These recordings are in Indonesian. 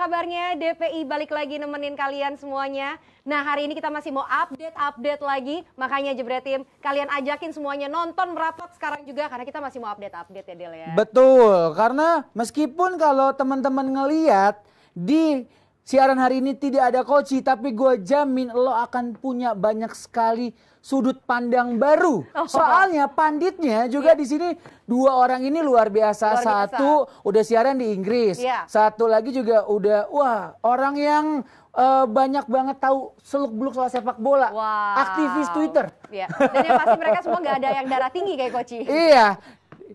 kabarnya? DPI balik lagi nemenin kalian semuanya. Nah, hari ini kita masih mau update-update lagi. Makanya Jebretim, kalian ajakin semuanya nonton merapat sekarang juga karena kita masih mau update-update ya Del ya. Betul, karena meskipun kalau teman-teman ngeliat di Siaran hari ini tidak ada koci, tapi gue jamin lo akan punya banyak sekali sudut pandang baru. Oh. Soalnya panditnya juga iya. di sini dua orang ini luar biasa. Luar biasa. Satu udah siaran di Inggris, ya. satu lagi juga udah wah orang yang uh, banyak banget tahu seluk beluk soal sepak bola, wow. aktivis Twitter. Iya. Dan yang pasti mereka semua nggak ada yang darah tinggi kayak Koci. iya.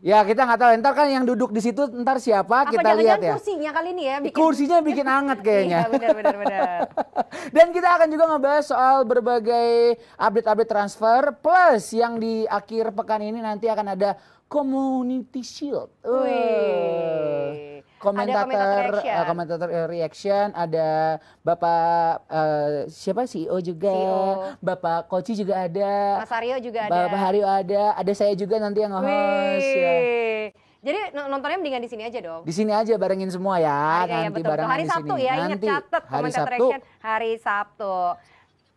Ya kita nggak tahu. Ntar kan yang duduk di situ ntar siapa Apa kita -jalan lihat ya. kursinya kali ini ya? Bikin... Kursinya bikin hangat iya, kayaknya. Iya benar-benar. Dan kita akan juga ngebahas soal berbagai update-update transfer plus yang di akhir pekan ini nanti akan ada Community Shield. Wih. Uh komentator ada komentator eh, reaction. Uh, reaction, ada Bapak uh, siapa CEO juga, CEO. Bapak Koci juga ada, Mas Aryo juga ada, Bapak Hario ada, ada saya juga nanti yang ya. Jadi nontonnya mendingan di sini aja dong. Di sini aja barengin semua ya. Ah, iya, iya nanti barengin hari Sabtu ya, ingat catat hari Sabtu. Reaction, hari Sabtu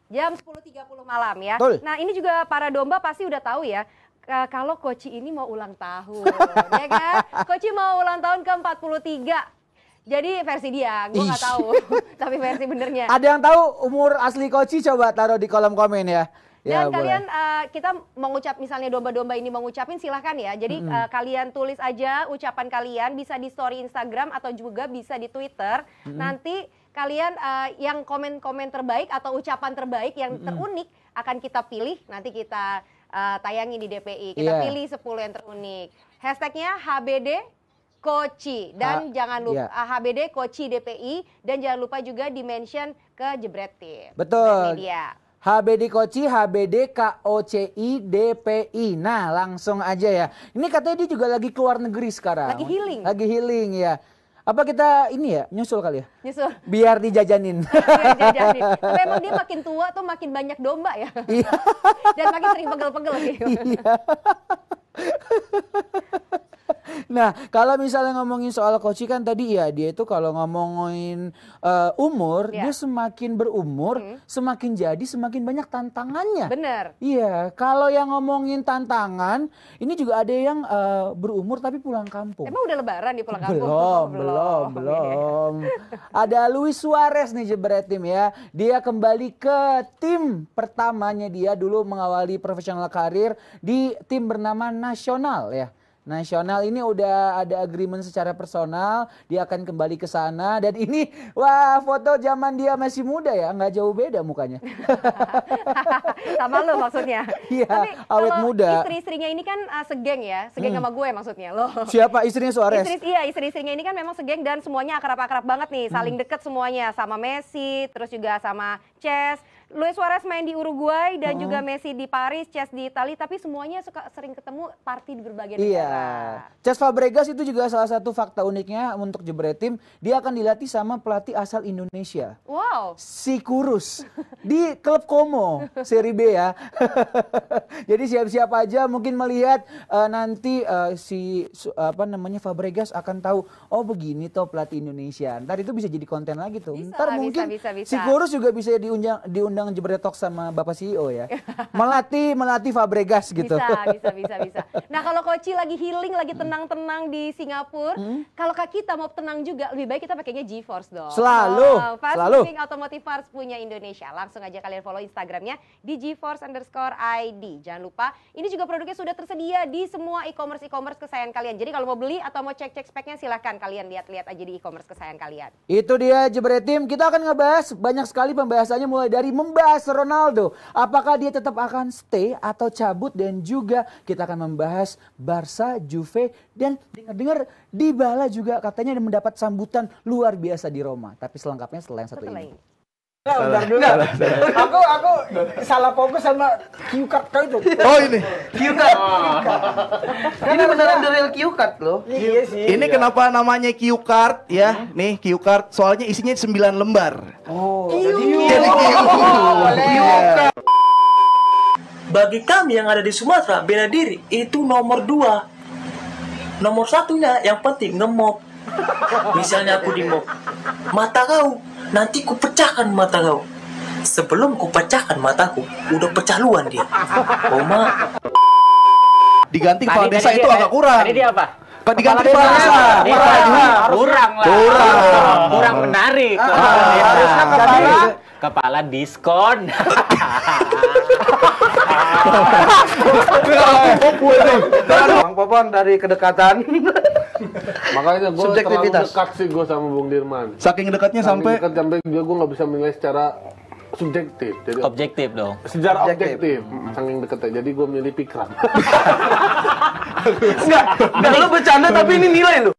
jam 10.30 malam ya. Betul. Nah ini juga para domba pasti udah tahu ya Eh, kalau Koci ini mau ulang tahun, ya kan? Koci mau ulang tahun ke 43. Jadi versi dia, gue gak tahu. Tapi versi benernya. Ada yang tahu umur asli Koci? Coba taruh di kolom komen ya. ya Dan ya, kalian uh, kita mengucap misalnya domba-domba ini mengucapin silahkan ya. Jadi mm -hmm. uh, kalian tulis aja ucapan kalian bisa di story Instagram atau juga bisa di Twitter. Mm -hmm. Nanti kalian uh, yang komen-komen terbaik atau ucapan terbaik yang mm -hmm. terunik akan kita pilih. Nanti kita uh, tayangi di DPI. Kita yeah. pilih 10 yang terunik. Hashtagnya HBD Koci dan ha, ah, jangan lupa yeah. Iya. HBD Koci DPI dan jangan lupa juga di mention ke Jebret Tim. Betul. Media. Nah, HBD Koci, HBD KOCI DPI. Nah, langsung aja ya. Ini katanya dia juga lagi keluar negeri sekarang. Lagi healing. Lagi healing ya. Apa kita ini ya nyusul kali ya? Nyusul. Biar dijajanin. Biar dijajanin. Tapi emang dia makin tua tuh makin banyak domba ya. Iya. Dan makin sering pegel-pegel lagi. Gitu. Iya nah, kalau misalnya ngomongin soal Koci kan tadi ya dia itu kalau ngomongin uh, umur, yeah. dia semakin berumur, mm. semakin jadi semakin banyak tantangannya. benar Iya, kalau yang ngomongin tantangan, ini juga ada yang uh, berumur tapi pulang kampung. Emang udah lebaran di pulang kampung? Belum, belum, iya. belum. ada Luis Suarez nih jebret tim ya. Dia kembali ke tim pertamanya dia dulu mengawali profesional karir di tim bernama Nasional ya nasional ini udah ada agreement secara personal dia akan kembali ke sana dan ini wah foto zaman dia masih muda ya nggak jauh beda mukanya sama lo maksudnya iya awet muda istri-istrinya ini kan uh, segeng ya segeng hmm. sama gue maksudnya lo siapa istrinya Suarez istri, iya istri-istrinya ini kan memang segeng dan semuanya akrab-akrab banget nih saling hmm. deket semuanya sama Messi terus juga sama Chess Luis Suarez main di Uruguay dan hmm. juga Messi di Paris, Chess di Italia, tapi semuanya suka sering ketemu party di berbagai iya. negara. Iya. Chess Fabregas itu juga salah satu fakta uniknya untuk tim. dia akan dilatih sama pelatih asal Indonesia. Wow. Si Kurus di klub Como, Serie B ya. Jadi siap-siap aja mungkin melihat uh, nanti uh, si uh, apa namanya Fabregas akan tahu oh begini toh pelatih Indonesia. Ntar itu bisa jadi konten lagi tuh. Bisa, Ntar bisa, mungkin bisa, bisa, bisa. si Kurus juga bisa diundang diundang undang Jebret Talk sama Bapak CEO ya. melatih melatih Fabregas gitu. Bisa, bisa, bisa, bisa. Nah, kalau Koci lagi healing, lagi mm. tenang-tenang di Singapura, hmm? kalau Kak kita mau tenang juga, lebih baik kita pakainya GeForce dong. Selalu, oh, fast selalu. Automotive Parts punya Indonesia. Langsung aja kalian follow Instagramnya di GeForce underscore ID. Jangan lupa, ini juga produknya sudah tersedia di semua e-commerce-e-commerce kesayangan kalian. Jadi kalau mau beli atau mau cek-cek speknya silahkan kalian lihat-lihat aja di e-commerce kesayangan kalian. Itu dia Jebret tim Kita akan ngebahas banyak sekali pembahasannya mulai dari mem membahas Ronaldo. Apakah dia tetap akan stay atau cabut dan juga kita akan membahas Barca, Juve dan dengar-dengar Dybala juga katanya mendapat sambutan luar biasa di Roma. Tapi selengkapnya setelah yang satu ini. Enggak, Aku aku salah fokus sama cue card kau itu. Oh, ini. Cue card. Oh. ini beneran the real cue card loh. Iya sih. Ini iya. kenapa namanya cue card ya? Hmm. Nih cue card. Soalnya isinya 9 lembar. Oh. Cue. Jadi oh, iya. cue. Bagi kami yang ada di Sumatera, bela diri itu nomor dua. Nomor satunya yang penting ngemop. Misalnya aku di mop, mata kau nanti ku pecahkan mata kau. Sebelum ku pecahkan mataku, udah pecah luan dia. Oma. Diganti kepala desa itu dia, agak kurang. Tadi dia apa? Kok diganti kepala desa? Kurang lah. Kurang. Kurang menarik. Harusnya kepala kepala diskon. Bang Popon dari kedekatan Makanya gue terlalu dekat sih gue sama Bung Dirman. Saking dekatnya sampai dekat sampai dia gue nggak bisa menilai secara subjektif. Jadi objektif dong. Secara objektif, saking dekatnya. Jadi gue milih pikiran. Enggak, enggak lu bercanda tapi ini nilai lu.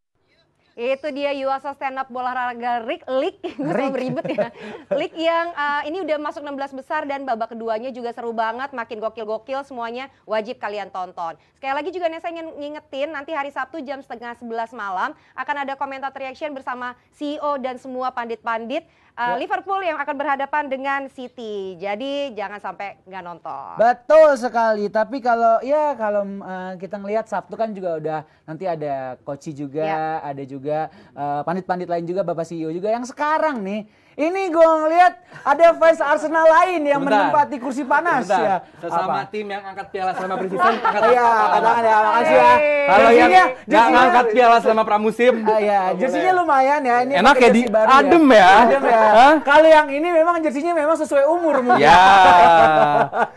Itu dia Yuasa Stand Up Bola Raga Rik, Lik, gue selalu ribet ya. Lik yang uh, ini udah masuk 16 besar dan babak keduanya juga seru banget, makin gokil-gokil semuanya wajib kalian tonton. Sekali lagi juga nih saya ingin ngingetin nanti hari Sabtu jam setengah 11 malam akan ada komentar reaction bersama CEO dan semua pandit-pandit uh, Liverpool yang akan berhadapan dengan City. Jadi jangan sampai nggak nonton. Betul sekali. Tapi kalau ya kalau uh, kita ngelihat Sabtu kan juga udah nanti ada Koci juga, ya. ada juga uh, eh, panit -panit lain juga, Bapak CEO juga yang sekarang nih ini gue ngeliat ada fans Arsenal lain yang Bentar. menempati kursi panas Bentar. ya. Sesama Apa? tim yang angkat piala selama preseason Iya, katakan ya, makasih ya. Kalau yang nggak angkat piala selama pramusim. Ah, iya, jersinya lumayan ya. Ini Enak ya di ya. adem ya. Adem ya. Kalau yang ini memang jersinya memang sesuai umur Iya. Ya.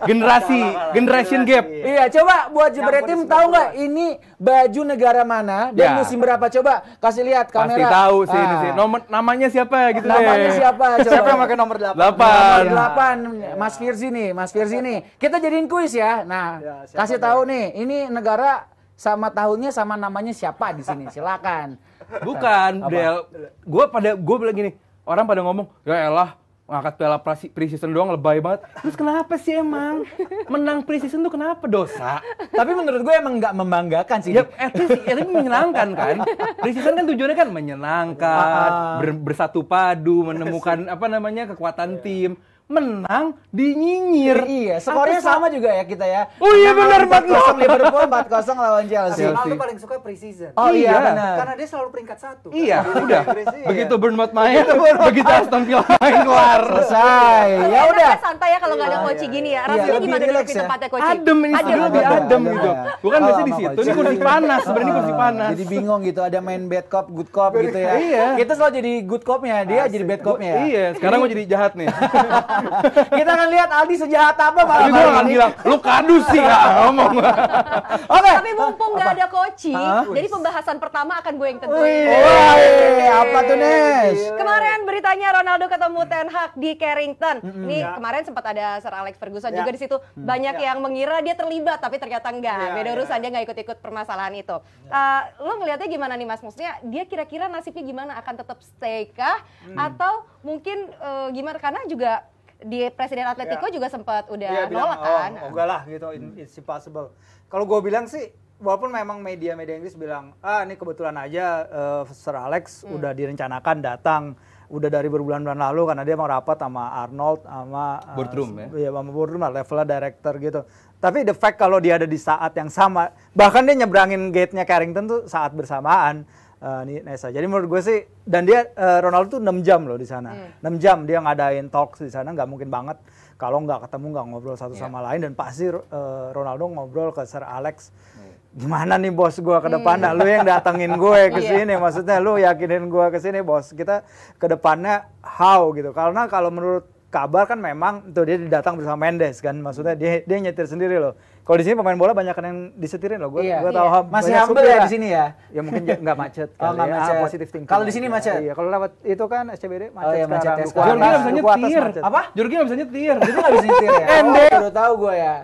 Generasi, generation gap. Iya, coba buat Jebretim tahu gak ini baju negara mana dan ya. musim berapa coba kasih lihat kamera. Pasti tahu sih ah. ini sih. Nomor namanya siapa ya gitu Namanya deh. Ya? siapa? Coba. Siapa yang pakai nomor 8? 8. Nomor 8. Mas Firzi nih, Mas Firzi nih. Kita jadiin kuis ya. Nah, ya, kasih tahu nih, ini negara sama tahunnya sama namanya siapa di sini? Silakan. Bukan, Del. Gua pada gue bilang gini, orang pada ngomong, "Ya elah, ngangkat piala pre-season doang lebay banget. Terus kenapa sih emang? Menang pre-season tuh kenapa dosa? Tapi menurut gue emang gak membanggakan sih. Ya, at least, at least menyenangkan kan. Pre-season kan tujuannya kan menyenangkan, ah. ber, bersatu padu, menemukan apa namanya kekuatan tim menang dinyinyir. Iya, skornya Aku sama juga ya kita ya. Oh iya benar 4-0 Liverpool 4-0 lawan Chelsea. Ronaldo paling suka preseason. Oh iya, iya benar. Karena dia selalu peringkat satu. Iya, kan? udah. begitu iya. Bournemouth main, begitu Aston Villa main keluar. Selesai. Ya udah. Santai ya kalau nggak ada koci iya. gini ya. Rasanya gimana di tempatnya koci? Adem ini adem, lebih adem gitu. Bukan oh, biasanya di situ. Ini kursi panas, sebenarnya kursi panas. Jadi bingung gitu ada main bad cop, good cop gitu ya. Iya. Kita selalu jadi good copnya, dia jadi bad copnya. Iya, sekarang mau jadi jahat nih. Kita akan lihat Aldi sejahat apa malam Tapi gue akan bilang, lu kardus sih gak ngomong. Oke. Tapi mumpung gak ada koci, jadi pembahasan pertama akan gue yang tentuin. Wih, apa tuh Nes? Kemarin beritanya Ronaldo ketemu Ten Hag di Carrington. Ini ya. kemarin sempat ada Sir Alex Ferguson ya. juga di situ. Banyak ya. yang mengira dia terlibat, tapi ternyata enggak. Beda urusan dia gak ikut-ikut permasalahan itu. Eh, lu ngeliatnya gimana nih Mas? Maksudnya dia kira-kira nasibnya gimana? Akan tetap stay kah? Hmm. Atau mungkin eh, gimana? Karena juga di presiden Atletico ya. juga sempat udah ya, nolak oh, kan. Oh, enggak lah gitu, it's impossible. Kalau gue bilang sih walaupun memang media-media Inggris bilang, "Ah, ini kebetulan aja uh, Sir Alex hmm. udah direncanakan datang udah dari berbulan-bulan lalu karena dia mau rapat sama Arnold sama uh, boardroom ya. Iya, sama boardroom lah levelnya director gitu. Tapi the fact kalau dia ada di saat yang sama, bahkan dia nyebrangin gate-nya Carrington tuh saat bersamaan uh, eh, Nesa. Jadi menurut gue sih dan dia uh, Ronaldo tuh 6 jam loh di sana. Hmm. 6 jam dia ngadain talks di sana nggak mungkin banget kalau nggak ketemu nggak ngobrol satu yeah. sama lain dan pasti uh, Ronaldo ngobrol ke Sir Alex hmm. gimana nih bos gue ke depan? hmm. lu yang datengin gue ke iya. sini maksudnya lu yakinin gue ke sini bos kita ke depannya how gitu karena kalau menurut kabar kan memang tuh dia datang bersama Mendes kan maksudnya dia dia nyetir sendiri loh kalau di sini pemain bola banyak kan yang disetirin loh gue iya, gue iya. tahu iya. masih humble ya di sini ya ya mungkin nggak macet oh, ya. nggak ya. macet ah, kalau di sini ya. macet iya kalau lewat itu kan SCBD macet oh, iya, sekarang macet, ya, nggak bisa nyetir apa Jorgi nggak bisa nyetir jadi nggak bisa nyetir ya oh, udah tahu gue ya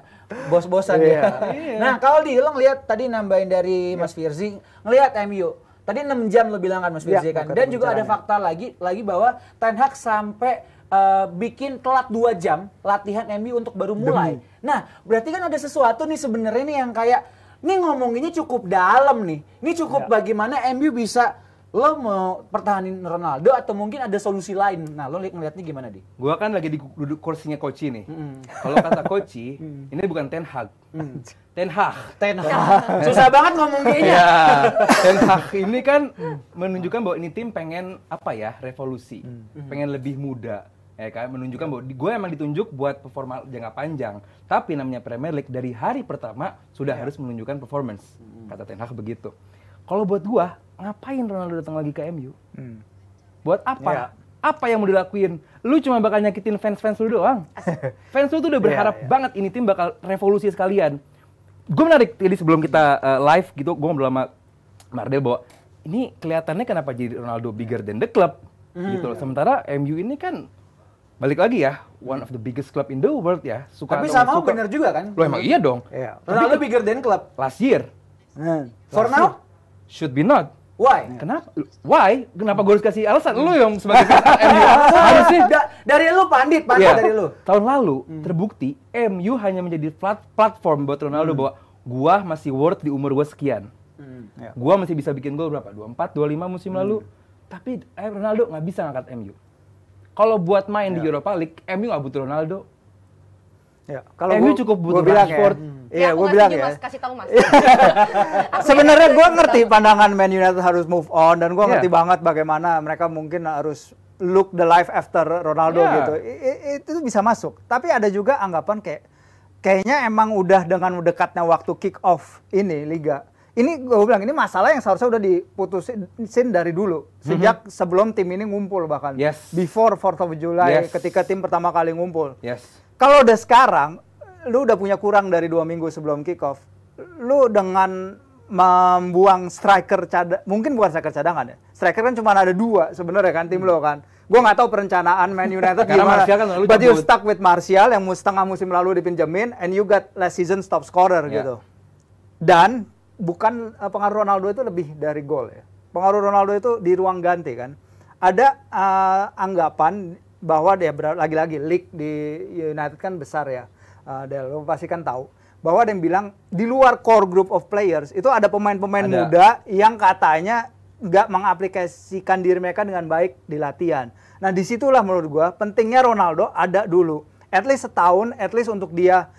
bos-bosan dia ya. iya. nah kalau di lo ngelihat tadi nambahin dari iya. Mas Firzi ngelihat MU Tadi 6 jam lo bilang kan Mas Firzi kan. Dan juga ada fakta lagi lagi bahwa Ten Hag sampai uh, bikin telat dua jam latihan MU untuk baru mulai. Demi. Nah, berarti kan ada sesuatu nih sebenarnya nih yang kayak ini ngomonginnya cukup dalam nih. Ini cukup ya. bagaimana MU bisa lo mau pertahanin Ronaldo atau mungkin ada solusi lain? Nah, lo lihat nih gimana, Di? Gua kan lagi di duduk kursinya Koci nih. Mm. Kalau kata Koci, mm. ini bukan Ten Hag. Mm. Ten Hag. Ten Hag. Susah banget ngomong kayaknya. ya, Ten Hag ini kan menunjukkan bahwa ini tim pengen apa ya, revolusi. Mm. Pengen lebih muda ya kan menunjukkan bahwa gue emang ditunjuk buat performa jangka panjang tapi namanya Premier League dari hari pertama sudah ya. harus menunjukkan performance hmm. kata Ten Hag begitu kalau buat gue ngapain Ronaldo datang lagi ke MU hmm. buat apa ya. apa yang mau dilakuin lu cuma bakal nyakitin fans fans lu doang fans lu tuh udah iya, berharap ya, ya. banget ini tim bakal revolusi sekalian gue menarik jadi sebelum kita uh, live gitu gue ngobrol sama Mardel bahwa ini kelihatannya kenapa jadi Ronaldo bigger than the club hmm. gitu loh. sementara MU ini kan balik lagi ya one of the biggest club in the world ya suka tapi sama suka. bener juga kan lo emang iya dong yeah. Ronaldo tapi, bigger than club last year hmm. for last now year. should be not Why? Nah, kenapa? Why? Kenapa gue harus kasih alasan? Lu yang sebagai MU harusnya da dari lu pandit, pandit yeah. dari lu. Tahun lalu hmm. terbukti MU hanya menjadi plat platform buat Ronaldo hmm. bahwa gua masih worth di umur gua sekian. Hmm. Yeah. Gua masih bisa bikin gol berapa? 24, 25 musim hmm. lalu. Tapi eh, Ronaldo nggak bisa ngangkat MU. Kalau buat main yeah. di iya. Europa League, MU nggak butuh Ronaldo. Ya, kalau MU gua, cukup butuh Rashford. Ya. Hmm. Iya, ya, gue bilang ya. kasih tahu mas. Sebenarnya gue ngerti pandangan Man United harus move on dan gue yeah. ngerti banget bagaimana mereka mungkin harus look the life after Ronaldo yeah. gitu. i, itu bisa masuk. Tapi ada juga anggapan kayak kayaknya emang udah dengan dekatnya waktu kick off ini liga ini gue bilang ini masalah yang seharusnya udah diputusin dari dulu sejak mm -hmm. sebelum tim ini ngumpul bahkan yes. before 4 7 of July yes. ketika tim pertama kali ngumpul. Yes. Kalau udah sekarang lu udah punya kurang dari dua minggu sebelum kick off, lu dengan membuang striker cadang mungkin bukan striker cadangan ya striker kan cuma ada dua sebenarnya kan tim hmm. lo kan gue nggak tahu perencanaan Man United gimana Martial kan but you stuck with Martial yang setengah musim lalu dipinjemin and you got last season top scorer yeah. gitu dan bukan eh, pengaruh Ronaldo itu lebih dari gol ya. Pengaruh Ronaldo itu di ruang ganti kan. Ada uh, anggapan bahwa dia lagi-lagi league di United kan besar ya. Uh, lo pasti kan tahu bahwa ada yang bilang di luar core group of players itu ada pemain-pemain muda yang katanya nggak mengaplikasikan diri mereka dengan baik di latihan. Nah disitulah menurut gue pentingnya Ronaldo ada dulu. At least setahun, at least untuk dia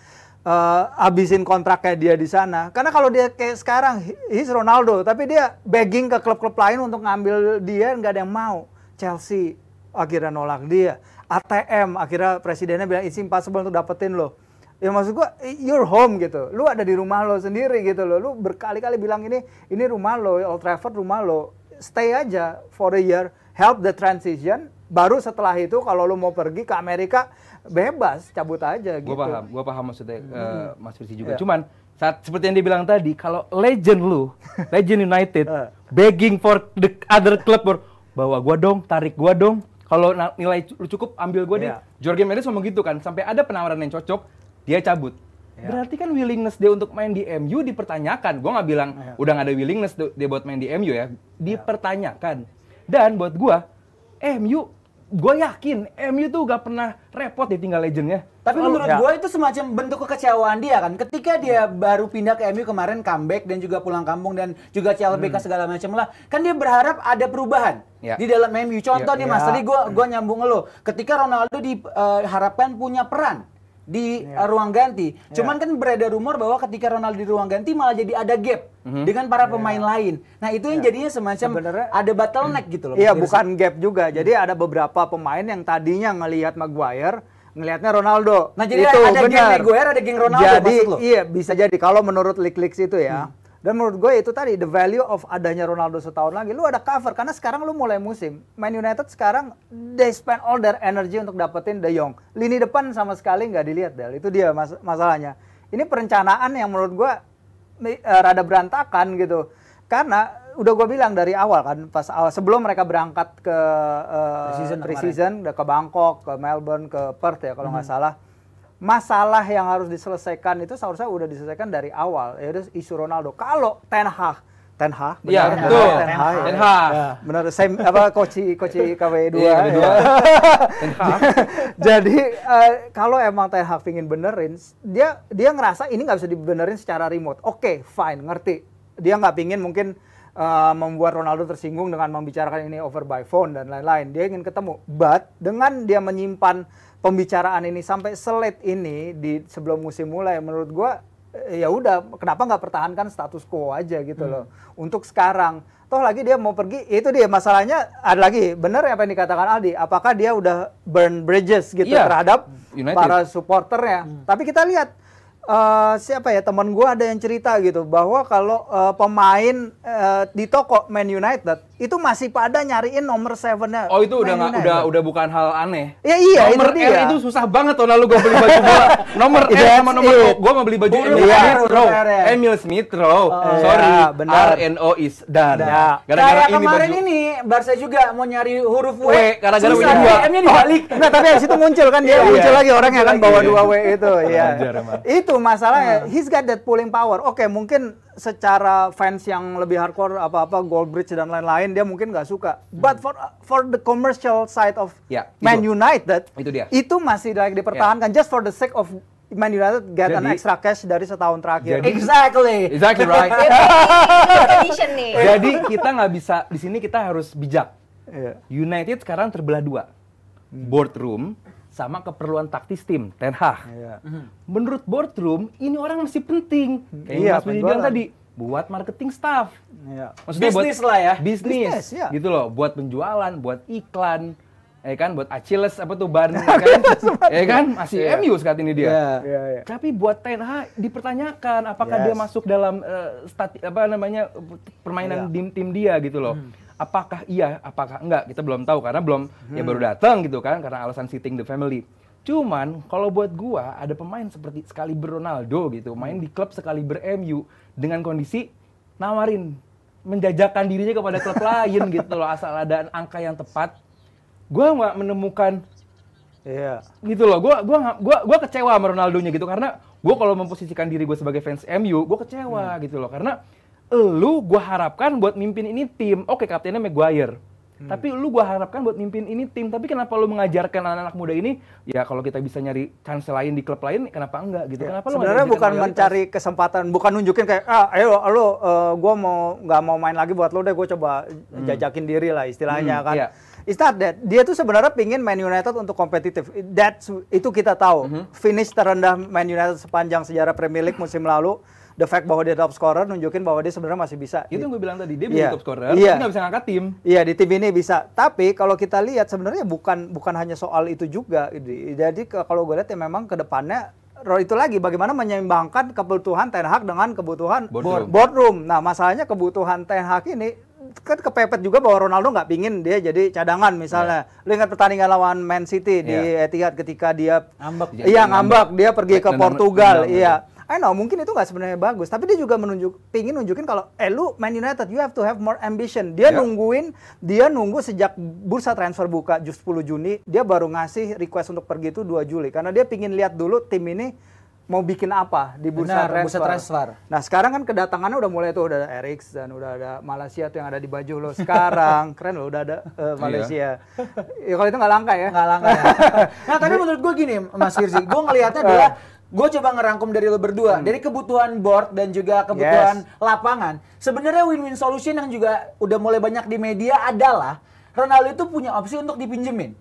uh, abisin kontraknya dia di sana. Karena kalau dia kayak sekarang, he's Ronaldo, tapi dia begging ke klub-klub lain untuk ngambil dia, nggak ada yang mau. Chelsea akhirnya nolak dia. ATM akhirnya presidennya bilang it's impossible untuk dapetin lo. Ya maksud gua your home gitu. Lu ada di rumah lo sendiri gitu lo, Lu berkali-kali bilang ini ini rumah lo, Old Trafford rumah lo. Stay aja for a year, help the transition. Baru setelah itu kalau lu mau pergi ke Amerika, bebas cabut aja gitu. Gua paham, gua paham maksudnya hmm. uh, Mas Firsi juga. Yeah. Cuman saat seperti yang dia bilang tadi, kalau legend lu, legend United eh. begging for the other club for bawa gua dong, tarik gua dong. Kalau nilai lu cukup ambil gua yeah. deh. Iya. Jorge Mendes ngomong gitu kan, sampai ada penawaran yang cocok, dia cabut. Yeah. Berarti kan willingness dia untuk main di MU dipertanyakan. Gua nggak bilang yeah. udah nggak ada willingness dia buat main di MU ya, iya. dipertanyakan. Dan buat gua, MU gue yakin MU tuh gak pernah repot ditinggal legendnya. Tapi menurut ya. gue itu semacam bentuk kekecewaan dia kan. Ketika dia baru pindah ke MU kemarin comeback dan juga pulang kampung dan juga CLBK hmm. segala macam lah. Kan dia berharap ada perubahan ya. di dalam MU. Contoh ya, nih mas, ya. tadi gue gua hmm. nyambung lo. Ketika Ronaldo diharapkan eh, uh, punya peran di yeah. ruang ganti. Iya. Cuman kan beredar rumor bahwa ketika Ronaldo di ruang ganti malah jadi ada gap mm-hmm. dengan para iya. pemain lain. Nah, itu yang iya. jadinya semacam Sebenernya, ada bottleneck mm. gitu loh. Iya, bukan gap juga. Hmm. Jadi ada beberapa pemain yang tadinya ngelihat Maguire ngelihatnya Ronaldo. Nah, jadi itu, ada bener. geng Maguire, ada geng Ronaldo Jadi iya, bisa jadi kalau menurut Liklix itu ya. Mm. Dan menurut gue itu tadi the value of adanya Ronaldo setahun lagi. Lu ada cover karena sekarang lu mulai musim. Man United sekarang they spend all their energy untuk dapetin De Jong. Lini depan sama sekali nggak dilihat Del. Itu dia mas masalahnya. Ini perencanaan yang menurut gue uh, rada berantakan gitu. Karena udah gue bilang dari awal kan pas awal sebelum mereka berangkat ke uh, pre-season, pre ke Bangkok, ke Melbourne, ke Perth ya kalau nggak -hmm. salah masalah yang harus diselesaikan itu seharusnya udah diselesaikan dari awal yaitu isu Ronaldo kalau Ten Hag Ten Hag benar ya, Ten Hag Ten Hag, Ten Hag. Ya. ya benar same apa koci koci iya, KW 2 ya. Ten Hag jadi uh, kalau emang Ten Hag ingin benerin dia dia ngerasa ini nggak bisa dibenerin secara remote oke okay, fine ngerti dia nggak pingin mungkin uh, membuat Ronaldo tersinggung dengan membicarakan ini over by phone dan lain-lain dia ingin ketemu but dengan dia menyimpan pembicaraan ini sampai selit ini di sebelum musim mulai menurut gua eh, ya udah kenapa nggak pertahankan status quo aja gitu hmm. loh untuk sekarang toh lagi dia mau pergi itu dia masalahnya ada lagi bener apa yang dikatakan Aldi apakah dia udah burn bridges gitu yeah. terhadap United. para supporternya hmm. tapi kita lihat uh, siapa ya teman gue ada yang cerita gitu bahwa kalau uh, pemain uh, di toko Man United itu masih pada nyariin nomor sevennya. Oh itu udah nggak udah udah bukan hal aneh. Ya iya nomor itu R itu susah banget tahun lalu gue beli baju bola. nomor R sama nomor iya. O. gue mau beli baju Emil Smith Rowe. Emil Smith Rowe. Sorry, ya, benar. R N O is done. Nah. Gara-gara kemarin baju. ini Barca juga mau nyari huruf W. w gara-gara W dua. dibalik. Nah tapi di situ muncul kan dia iya, iya. muncul lagi orangnya kan bawa dua W itu. Iya. Itu masalahnya. Hmm. He's got that pulling power. Oke mungkin secara fans yang lebih hardcore apa-apa Goldbridge dan lain-lain dia mungkin nggak suka. Hmm. But for for the commercial side of yeah, Man itu. United itu dia. Itu masih layak dipertahankan yeah. just for the sake of Man United get jadi, an extra cash dari setahun terakhir. Jadi, exactly. Exactly right. nih. jadi kita nggak bisa di sini kita harus bijak. Yeah. United sekarang terbelah dua. Hmm. Boardroom sama keperluan taktis tim Ten Hag. Iya. Mhm. Menurut boardroom ini orang masih penting. Kayak iya, Mas Budi tadi buat marketing staff. Iya. Maksudnya bisnis buat, lah ya. Bisnis, ya. gitu loh, buat penjualan, buat iklan, ya kan buat Achilles apa tuh ban ya kan, ya kan? masih yeah. MU saat ini dia. Yeah. Yeah, yeah. Iya. Tapi buat Ten Hag dipertanyakan apakah yes. dia masuk dalam uh, stati, apa namanya permainan yeah. tim tim dia gitu loh. Hmm apakah iya apakah enggak kita belum tahu karena belum hmm. ya baru hmm. datang gitu kan karena alasan sitting the family cuman kalau buat gua ada pemain seperti sekali Ronaldo gitu main hmm. di klub sekali ber MU dengan kondisi nawarin menjajakan dirinya kepada klub lain gitu loh asal ada angka yang tepat gua nggak menemukan ya Yeah. Gitu loh, gua gua, gua, gua kecewa sama Ronaldonya gitu karena gua kalau memposisikan diri gue sebagai fans MU, gua kecewa hmm. gitu loh karena lu gue harapkan buat mimpin ini tim. Oke, kaptennya Maguire. Hmm. Tapi lu gue harapkan buat mimpin ini tim. Tapi kenapa lu mengajarkan anak-anak muda ini? Ya kalau kita bisa nyari chance lain di klub lain, kenapa enggak gitu? Ya. Kenapa Sebenarnya bukan mencari mencari kesempatan, bukan nunjukin kayak ah, ayo lu uh, eh, gue mau nggak mau main lagi buat lu deh, gue coba hmm. jajakin diri lah istilahnya hmm. kan. Yeah. It's that. Dia tuh sebenarnya pingin Man United untuk kompetitif. That itu kita tahu. Mm -hmm. Finish terendah Man United sepanjang sejarah Premier League musim lalu the fact bahwa dia top scorer nunjukin bahwa dia sebenarnya masih bisa. Itu yang gue bilang tadi, dia iya. bisa yeah. top scorer, yeah. tapi nggak bisa ngangkat tim. Iya, yeah, di tim ini bisa. Tapi kalau kita lihat sebenarnya bukan bukan hanya soal itu juga. Jadi kalau gue lihat ya memang ke depannya Roy itu lagi bagaimana menyeimbangkan kebutuhan Ten Hag dengan kebutuhan boardroom. boardroom. Nah, masalahnya kebutuhan Ten Hag ini kan kepepet juga bahwa Ronaldo nggak pingin dia jadi cadangan misalnya. Yeah. Lu ingat pertandingan lawan Man City yeah. di iya. Etihad ketika dia ngambek. Iya, ngambek. Dia pergi ke Portugal, iya. I know mungkin itu nggak sebenarnya bagus, tapi dia juga menunjuk pingin nunjukin kalau eh lu Man United you have to have more ambition. Dia yeah. nungguin, dia nunggu sejak bursa transfer buka just 10 Juni, dia baru ngasih request untuk pergi itu 2 Juli karena dia pingin lihat dulu tim ini mau bikin apa di bursa, Benar, bursa transfer. Nah sekarang kan kedatangannya udah mulai tuh udah ada Eriks dan udah ada Malaysia tuh yang ada di baju lo sekarang keren lo udah ada uh, Malaysia. Iya. ya kalau itu nggak langka ya. Nggak langka. ya. nah tapi menurut gue gini Mas Firzi, gue ngelihatnya eh. dia gue coba ngerangkum dari lo berdua hmm. dari kebutuhan board dan juga kebutuhan yes. lapangan sebenarnya win-win solution yang juga udah mulai banyak di media adalah Ronaldo itu punya opsi untuk dipinjemin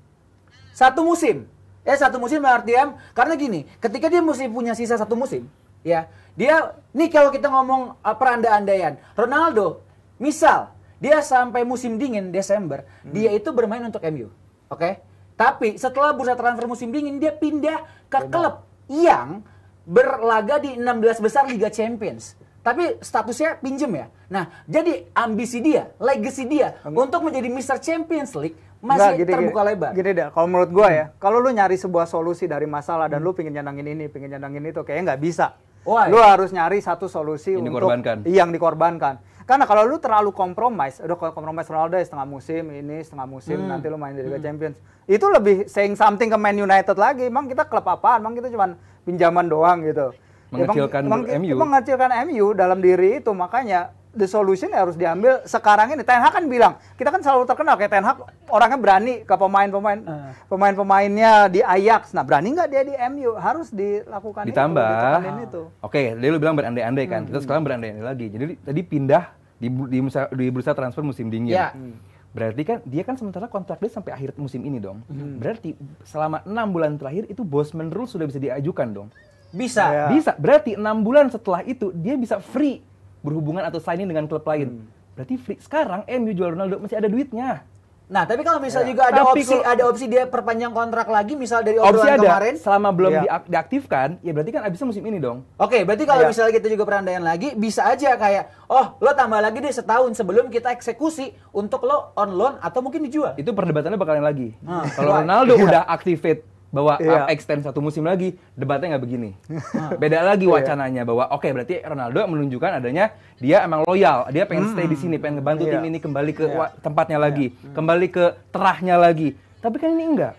satu musim ya satu musim artian karena gini ketika dia mesti punya sisa satu musim ya dia nih kalau kita ngomong uh, peranda-andaian Ronaldo misal dia sampai musim dingin Desember hmm. dia itu bermain untuk MU oke okay? tapi setelah bursa transfer musim dingin dia pindah ke Benar. klub yang berlaga di 16 besar Liga Champions. Tapi statusnya pinjem ya. Nah, jadi ambisi dia, legacy dia untuk menjadi Mr. Champions League masih Enggak, gini, terbuka gini, lebar. Gini deh, kalau menurut gua ya, hmm. kalau lu nyari sebuah solusi dari masalah dan hmm. lu pingin nyandangin ini, pingin nyandangin itu, kayaknya nggak bisa. Why? Lu harus nyari satu solusi yang untuk dikorbankan. yang dikorbankan. Karena kalau lu terlalu kompromis, udah kalau kompromis Ronaldo ya setengah musim, ini setengah musim, hmm. nanti lu main di Liga hmm. Champions. Itu lebih saying something ke Man United lagi. Emang kita klub apaan? Emang kita cuma pinjaman doang gitu. Mengecilkan ya, emang, MU. Mengecilkan MU dalam diri itu. Makanya the solution harus diambil sekarang ini. Ten Hag kan bilang, kita kan selalu terkenal kayak Ten Hag orangnya berani ke pemain-pemain hmm. pemain-pemainnya di Ajax. Nah, berani nggak dia di MU? Harus dilakukan ditambah. Itu, ditambah. Oke, okay, dia lu bilang berandai-andai kan. Hmm. Kita sekarang berandai-andai lagi. Jadi tadi pindah di di, di bursa transfer musim dingin. Yeah. Hmm. Berarti kan dia kan sementara kontrak dia sampai akhir musim ini dong. Hmm. Berarti selama enam bulan terakhir itu bos Rule sudah bisa diajukan dong. Bisa. Yeah. Bisa. Berarti enam bulan setelah itu dia bisa free berhubungan atau signing dengan klub lain. Hmm. Berarti free. Sekarang MU jual Ronaldo masih ada duitnya. Nah, tapi kalau misal iya. juga ada tapi opsi ada opsi dia perpanjang kontrak lagi misal dari opsi ada, kemarin selama belum ya. diaktifkan, ya berarti kan abisnya musim ini dong. Oke, okay, berarti kalau ya. misalnya kita juga perandaian lagi bisa aja kayak oh, lo tambah lagi deh setahun sebelum kita eksekusi untuk lo on loan atau mungkin dijual. Itu perdebatannya bakalan lagi. Hmm. Kalau Ronaldo iya. udah activate bahwa yeah. extend satu musim lagi debatnya nggak begini nah, beda lagi iya. wacananya bahwa oke okay, berarti Ronaldo menunjukkan adanya dia emang loyal dia pengen hmm. stay di sini pengen ngebantu yeah. tim ini kembali ke yeah. tempatnya iya. lagi yeah. hmm. kembali ke terahnya lagi tapi kan ini enggak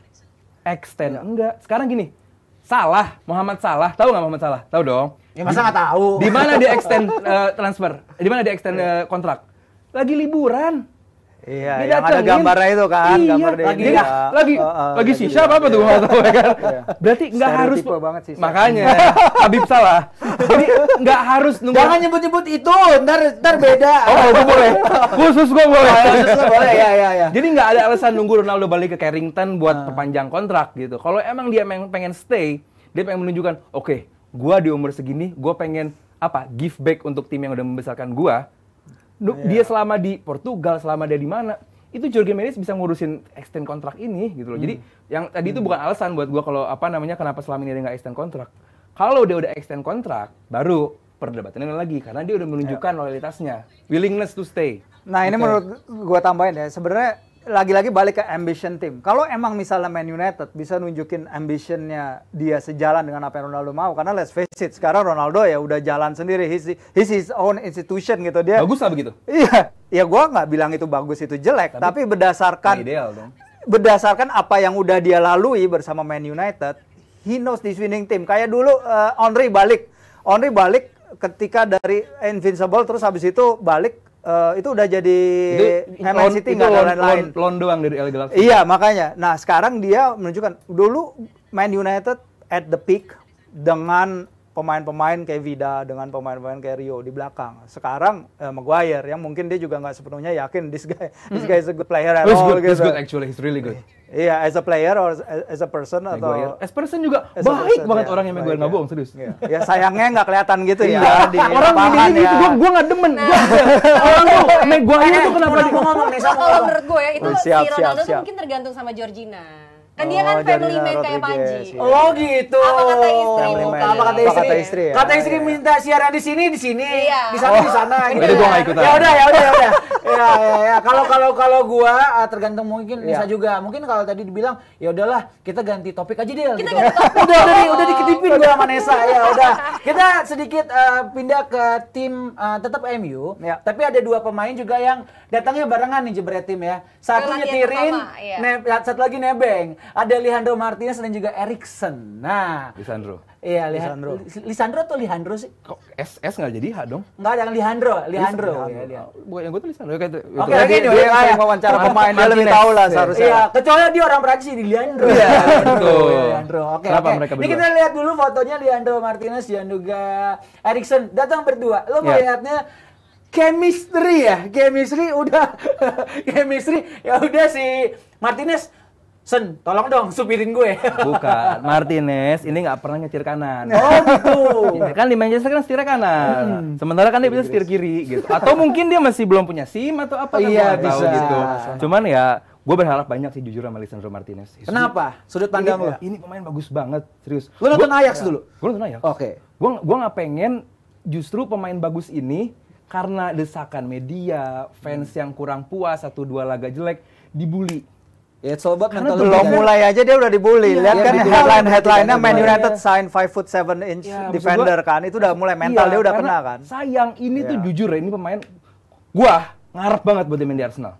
extend yeah. enggak sekarang gini salah Muhammad Salah tahu nggak Muhammad Salah tahu dong ya masa nggak tahu di mana dia extend uh, transfer di mana dia extend uh, kontrak lagi liburan Iya, didatengin. yang ada gambarnya itu kan, iya, gambar dia lagi ya. lagi, uh, uh, lagi gitu. sisa apa tuh iya. kan. Iya. Berarti nggak harus banget sih. Makanya Habib salah. Jadi nggak harus nunggu. Jangan nyebut-nyebut itu, ntar ntar beda. Oh, gue boleh. Khusus gue boleh. Oh, khusus gue boleh. Ya, ya, ya. Jadi nggak ada alasan nunggu Ronaldo balik ke Carrington buat uh. perpanjang kontrak gitu. Kalau emang dia pengen stay, dia pengen menunjukkan, oke, okay, gue di umur segini, gue pengen apa? Give back untuk tim yang udah membesarkan gue yeah. dia selama di Portugal, selama dia di mana, itu Jorge Mendes bisa ngurusin extend kontrak ini gitu loh. Hmm. Jadi yang tadi hmm. itu bukan alasan buat gua kalau apa namanya kenapa selama ini dia nggak extend kontrak. Kalau dia udah extend kontrak, baru perdebatan perdebatannya lagi karena dia udah menunjukkan iya. loyalitasnya, willingness to stay. Nah, ini ini gitu. menurut gua tambahin ya, sebenarnya lagi-lagi balik ke ambition tim. Kalau emang misalnya Man United bisa nunjukin ambitionnya dia sejalan dengan apa yang Ronaldo mau, karena let's face it, sekarang Ronaldo ya udah jalan sendiri, he's, he's his own institution gitu dia. Bagus lah begitu. Iya, ya gue nggak bilang itu bagus itu jelek, tapi, tapi berdasarkan ideal dong. Berdasarkan apa yang udah dia lalui bersama Man United, he knows this winning team. Kayak dulu uh, eh, Onri balik, Onri balik ketika dari Invincible terus habis itu balik uh, itu udah jadi itu, City nggak ada lain-lain. Loan, loan doang dari LA Galaxy. Iya makanya. Nah sekarang dia menunjukkan dulu Man United at the peak dengan pemain-pemain kayak Vida dengan pemain-pemain kayak Rio di belakang. Sekarang uh, Maguire yang mungkin dia juga nggak sepenuhnya yakin this guy this hmm. guy is a good player at oh, all. He's good, gitu. he's good actually, he's really good. Iya, yeah, as a player or as a person Maguire. atau as person juga as baik person, banget ya, orangnya Maguire nggak bohong serius. Iya. yeah, sayangnya nggak kelihatan gitu ya. Iya, di orang ini gitu, ya. gitu, gue gue nggak demen. Nah. Gua, orang tuh iya. Maguire itu iya. kenapa iya. di ngomong nih kalau menurut gue ya itu oh, si Ronaldo siap, siap. mungkin tergantung sama Georgina. Kan oh, dia kan family man kayak Panji. Iya. Oh gitu. Apa kata istri? Apa kata istri? Ya? Kata istri, minta siaran di sini, di sini, di sana, di oh. sana. Itu gua enggak ya. ikutan. Ya udah, ya udah, ya udah ya ya ya kalau kalau kalau gua eh, tergantung mungkin bisa iya. ya. juga mungkin kalau tadi dibilang ya udahlah kita ganti topik aja deh kita gitu. ganti topik. udah udah udah oh. diketipin gua sama Nesa ya udah kita sedikit uh, pindah ke tim uh, tetap MU ya. tapi ada dua pemain juga yang datangnya barengan nih jebret tim ya satu Lagi nyetirin iya. satu lagi nebeng ada Leandro Martinez dan juga Erikson nah Lisandro Iya, Lisandro. Lisandro atau Lihandro sih? Kok S S nggak jadi H dong? Nggak ada yang Lihandro, Lihandro. Bukan yang gue tuh Lisandro kayak Oke, oke ini dia mau wawancara pemain dia lebih tahu lah iya. seharusnya. Iya, kecuali dia orang Prancis di Lihandro. Iya, iya, betul. Liandro. Iya, oke, oke. Ini kita lihat dulu fotonya Lihandro Martinez dan juga Erikson datang berdua. Lo melihatnya chemistry ya, chemistry udah chemistry ya udah si Martinez Sen, tolong dong supirin gue. Bukan, Martinez ini nggak pernah nyetir kanan. Oh gitu. kan di Manchester kan setirnya kanan. Sementara kan dia bisa setir kiri gitu. Atau mungkin dia masih belum punya SIM atau apa iya, kan Iya, bisa. gitu. Cuman ya gue berharap banyak sih jujur sama Lisandro Martinez. Kenapa? Sudut pandang ini, lo? Ini pemain bagus banget, serius. Lo nonton Ajax ya, dulu? Gue nonton Ajax. Oke. Okay. Gue gak pengen justru pemain bagus ini karena desakan media, fans hmm. yang kurang puas, satu dua laga jelek, dibully Ya, it's all about mental Belum mulai aja dia udah dibully. Iya, Lihat ya, kan headline headlinenya Man iya, United iya. sign 5 foot 7 inch ya, defender kan. Itu udah mulai mental iya, dia udah kena kan. Sayang ini tuh jujur ya ini pemain gua ngarep banget buat dia main di Arsenal.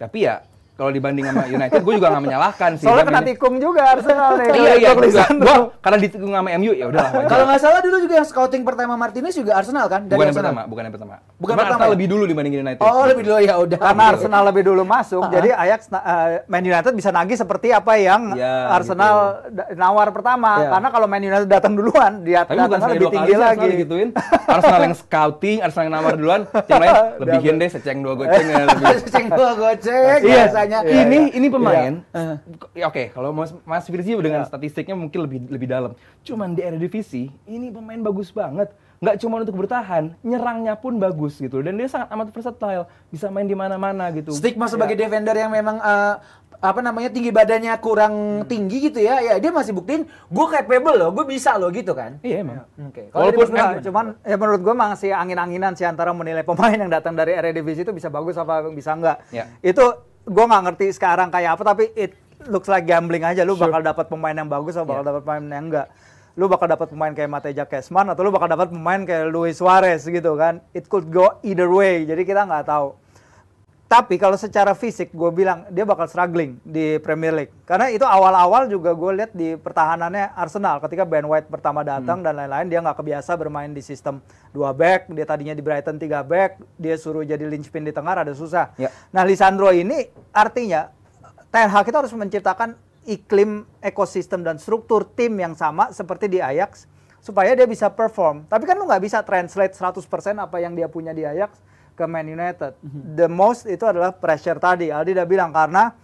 Tapi ya kalau dibanding sama United gue juga gak menyalahkan sih soalnya kena tikung juga Arsenal nih iya iya iya. gue karena ditikung sama MU ya udah kalau gak salah dulu juga yang scouting pertama Martinez juga Arsenal kan dari bukan Arsenal. yang pertama bukan yang pertama bukan pertama ya? lebih dulu dibanding United oh lebih dulu ya udah karena Arsenal lebih dulu masuk jadi Ajax eh, Man United bisa nagih seperti apa yang ya, Arsenal gitu. nawar pertama ya. karena kalau Man United datang duluan dia datang lebih tinggi lagi Arsenal gituin Arsenal yang scouting Arsenal yang nawar duluan yang lain lebihin deh seceng dua goceng seceng dua goceng iya makanya yeah, ini yeah. ini pemain. Yeah. Uh. Oke, okay, kalau Mas Mas Firzi dengan iya. statistiknya mungkin lebih lebih dalam. Cuman di Eredivisie ini pemain bagus banget. Nggak cuma untuk bertahan, nyerangnya pun bagus gitu. Dan dia sangat amat versatile, bisa main di mana-mana gitu. Stigma iya. sebagai yeah. defender yang memang uh, apa namanya tinggi badannya kurang hmm. tinggi gitu ya ya dia masih buktiin gue capable loh gue bisa loh gitu kan iya emang iya. okay. Kalo walaupun gua, eh, cuman ya menurut gue masih angin-anginan sih antara menilai pemain yang datang dari Eredivisie itu bisa bagus apa bisa enggak ya. itu gue nggak ngerti sekarang kayak apa tapi it looks like gambling aja lu sure. bakal dapat pemain yang bagus atau bakal iya. dapat pemain yang enggak lu bakal dapat pemain kayak Mateja Kesman atau lu bakal dapat pemain kayak Luis Suarez gitu kan it could go either way jadi kita nggak tahu tapi kalau secara fisik gue bilang dia bakal struggling di Premier League. Karena itu awal-awal juga gue lihat di pertahanannya Arsenal ketika Ben White pertama datang hmm. dan lain-lain dia nggak kebiasa bermain di sistem dua back. Dia tadinya di Brighton tiga back, dia suruh jadi linchpin di tengah ada susah. Ya. Nah, Lisandro ini artinya Ten Hag kita harus menciptakan iklim ekosistem dan struktur tim yang sama seperti di Ajax supaya dia bisa perform. Tapi kan lu nggak bisa translate 100% apa yang dia punya di Ajax ke Man United. Mhm. The most itu adalah pressure tadi. Aldi udah bilang karena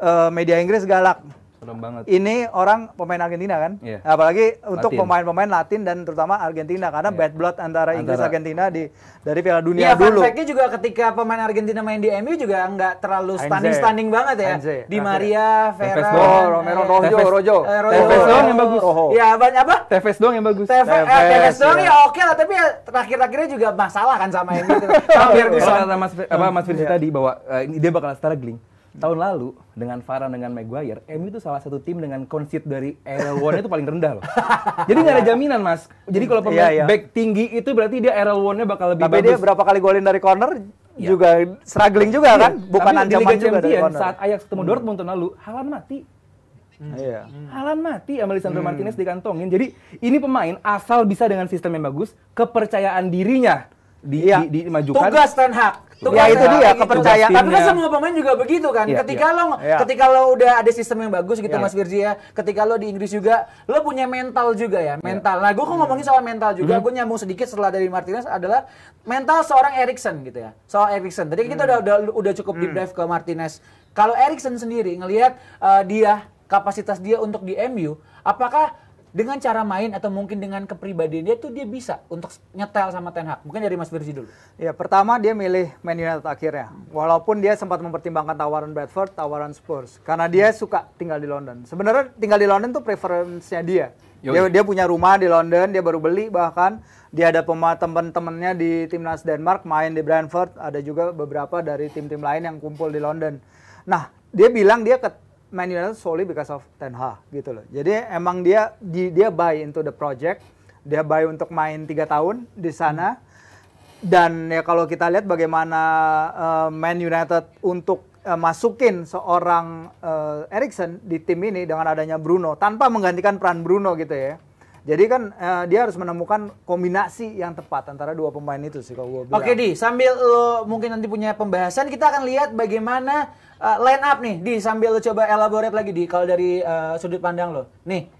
uh, media Inggris galak Serem banget. Ini orang pemain Argentina kan? Yeah. Apalagi untuk pemain-pemain Latin. Latin dan terutama Argentina karena yeah. bad blood antara, antara Inggris Argentina di dari Piala Dunia yeah, dulu. Iya, juga ketika pemain Argentina main di MU juga nggak terlalu standing-standing banget ya. Anze. Di Maria, Vera, oh, eh, Romero, eh, Rojo, Tevez, Rojo. Eh, Rojo. Tevez doang yang bagus. Iya, Ya, banyak apa? Tevez doang yang bagus. Tevez, eh, Tevez doang iya. ya oke lah, tapi ya terakhir-akhirnya juga masalah kan sama MU. Hampir sama Mas apa Mas Firsi iya. tadi bahwa eh, ini dia bakal struggling tahun lalu dengan Farhan dengan Maguire, MU itu salah satu tim dengan konsit dari RL1 itu paling rendah loh. Jadi nggak ada iya. jaminan mas. Jadi kalau iya, pemain yeah, yeah. back tinggi itu berarti dia RL1-nya bakal lebih Tapi bagus. Tapi dia berapa kali golin dari corner yeah. juga struggling juga yeah. kan, bukan Tapi ancaman di Liga juga Saat Ajax ketemu hmm. Dortmund tahun lalu, Halan mati. Hmm. Yeah. Halan hmm. mati sama Lisandro hmm. Martinez dikantongin. Jadi ini pemain asal bisa dengan sistem yang bagus, kepercayaan dirinya di, iya. di, di, dimajukan. Tugas Ten Hag ya kan itu dia kepercayaan. Tapi kan iya. semua pemain juga begitu kan. Yeah, ketika yeah. lo yeah. ketika lo udah ada sistem yang bagus gitu yeah. Mas Virji ya. Ketika lo di Inggris juga lo punya mental juga ya, iya. mental. Nah, gue kok iya. ngomongin soal mental juga, mm -hmm. gue nyambung sedikit setelah dari Martinez adalah mental seorang Erikson gitu ya. Soal Erikson. Tadi kita mm. udah, udah udah cukup mm. deep dive ke Martinez. Kalau Erikson sendiri ngelihat uh, dia kapasitas dia untuk di MU, apakah dengan cara main atau mungkin dengan kepribadian dia tuh dia bisa untuk nyetel sama Ten Hag. Mungkin dari Mas Virzi dulu. Ya, pertama dia milih Man United akhirnya. Walaupun dia sempat mempertimbangkan tawaran Bradford, tawaran Spurs karena dia hmm. suka tinggal di London. Sebenarnya tinggal di London tuh preferensinya dia. Dia dia punya rumah di London, dia baru beli bahkan dia ada teman-temannya di timnas Denmark main di Brentford, ada juga beberapa dari tim-tim lain yang kumpul di London. Nah, dia bilang dia ke Man United solely because of Ten Hag gitu loh. Jadi emang dia di, dia buy into the project, dia buy untuk main tiga tahun di sana. Dan ya kalau kita lihat bagaimana uh, Man United untuk uh, masukin seorang uh, eh, Erikson di tim ini dengan adanya Bruno tanpa menggantikan peran Bruno gitu ya. Jadi kan uh, dia harus menemukan kombinasi yang tepat antara dua pemain itu sih kalau gue bilang. Oke di, sambil lo mungkin nanti punya pembahasan kita akan lihat bagaimana uh, line up nih di sambil lo coba elaborate lagi di kalau dari uh, sudut pandang lo. Nih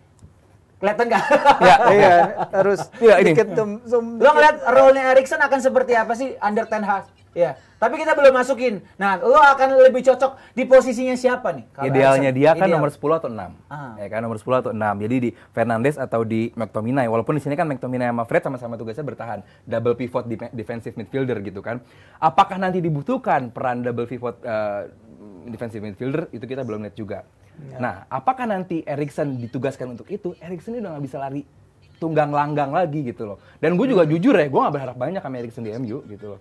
Kelihatan nggak? Ya, iya, harus ya, ini. dikit zoom, Lo ngeliat role-nya Erickson akan seperti apa sih under Ten Hag? Ya, tapi kita belum masukin. Nah, lo akan lebih cocok di posisinya siapa nih? Kalau Idealnya dia kan Ideal. nomor 10 atau 6. Ah. Ya kan nomor 10 atau 6. Jadi di Fernandes atau di McTominay. Walaupun di sini kan McTominay sama Fred sama-sama tugasnya bertahan. Double pivot di defensive midfielder gitu kan. Apakah nanti dibutuhkan peran double pivot uh, defensive midfielder itu kita belum lihat juga. Ya. Nah, apakah nanti Erikson ditugaskan untuk itu? Erikson ini udah nggak bisa lari tunggang langgang lagi gitu loh. Dan gue juga hmm. jujur ya, gue nggak berharap banyak sama Erikson di MU gitu loh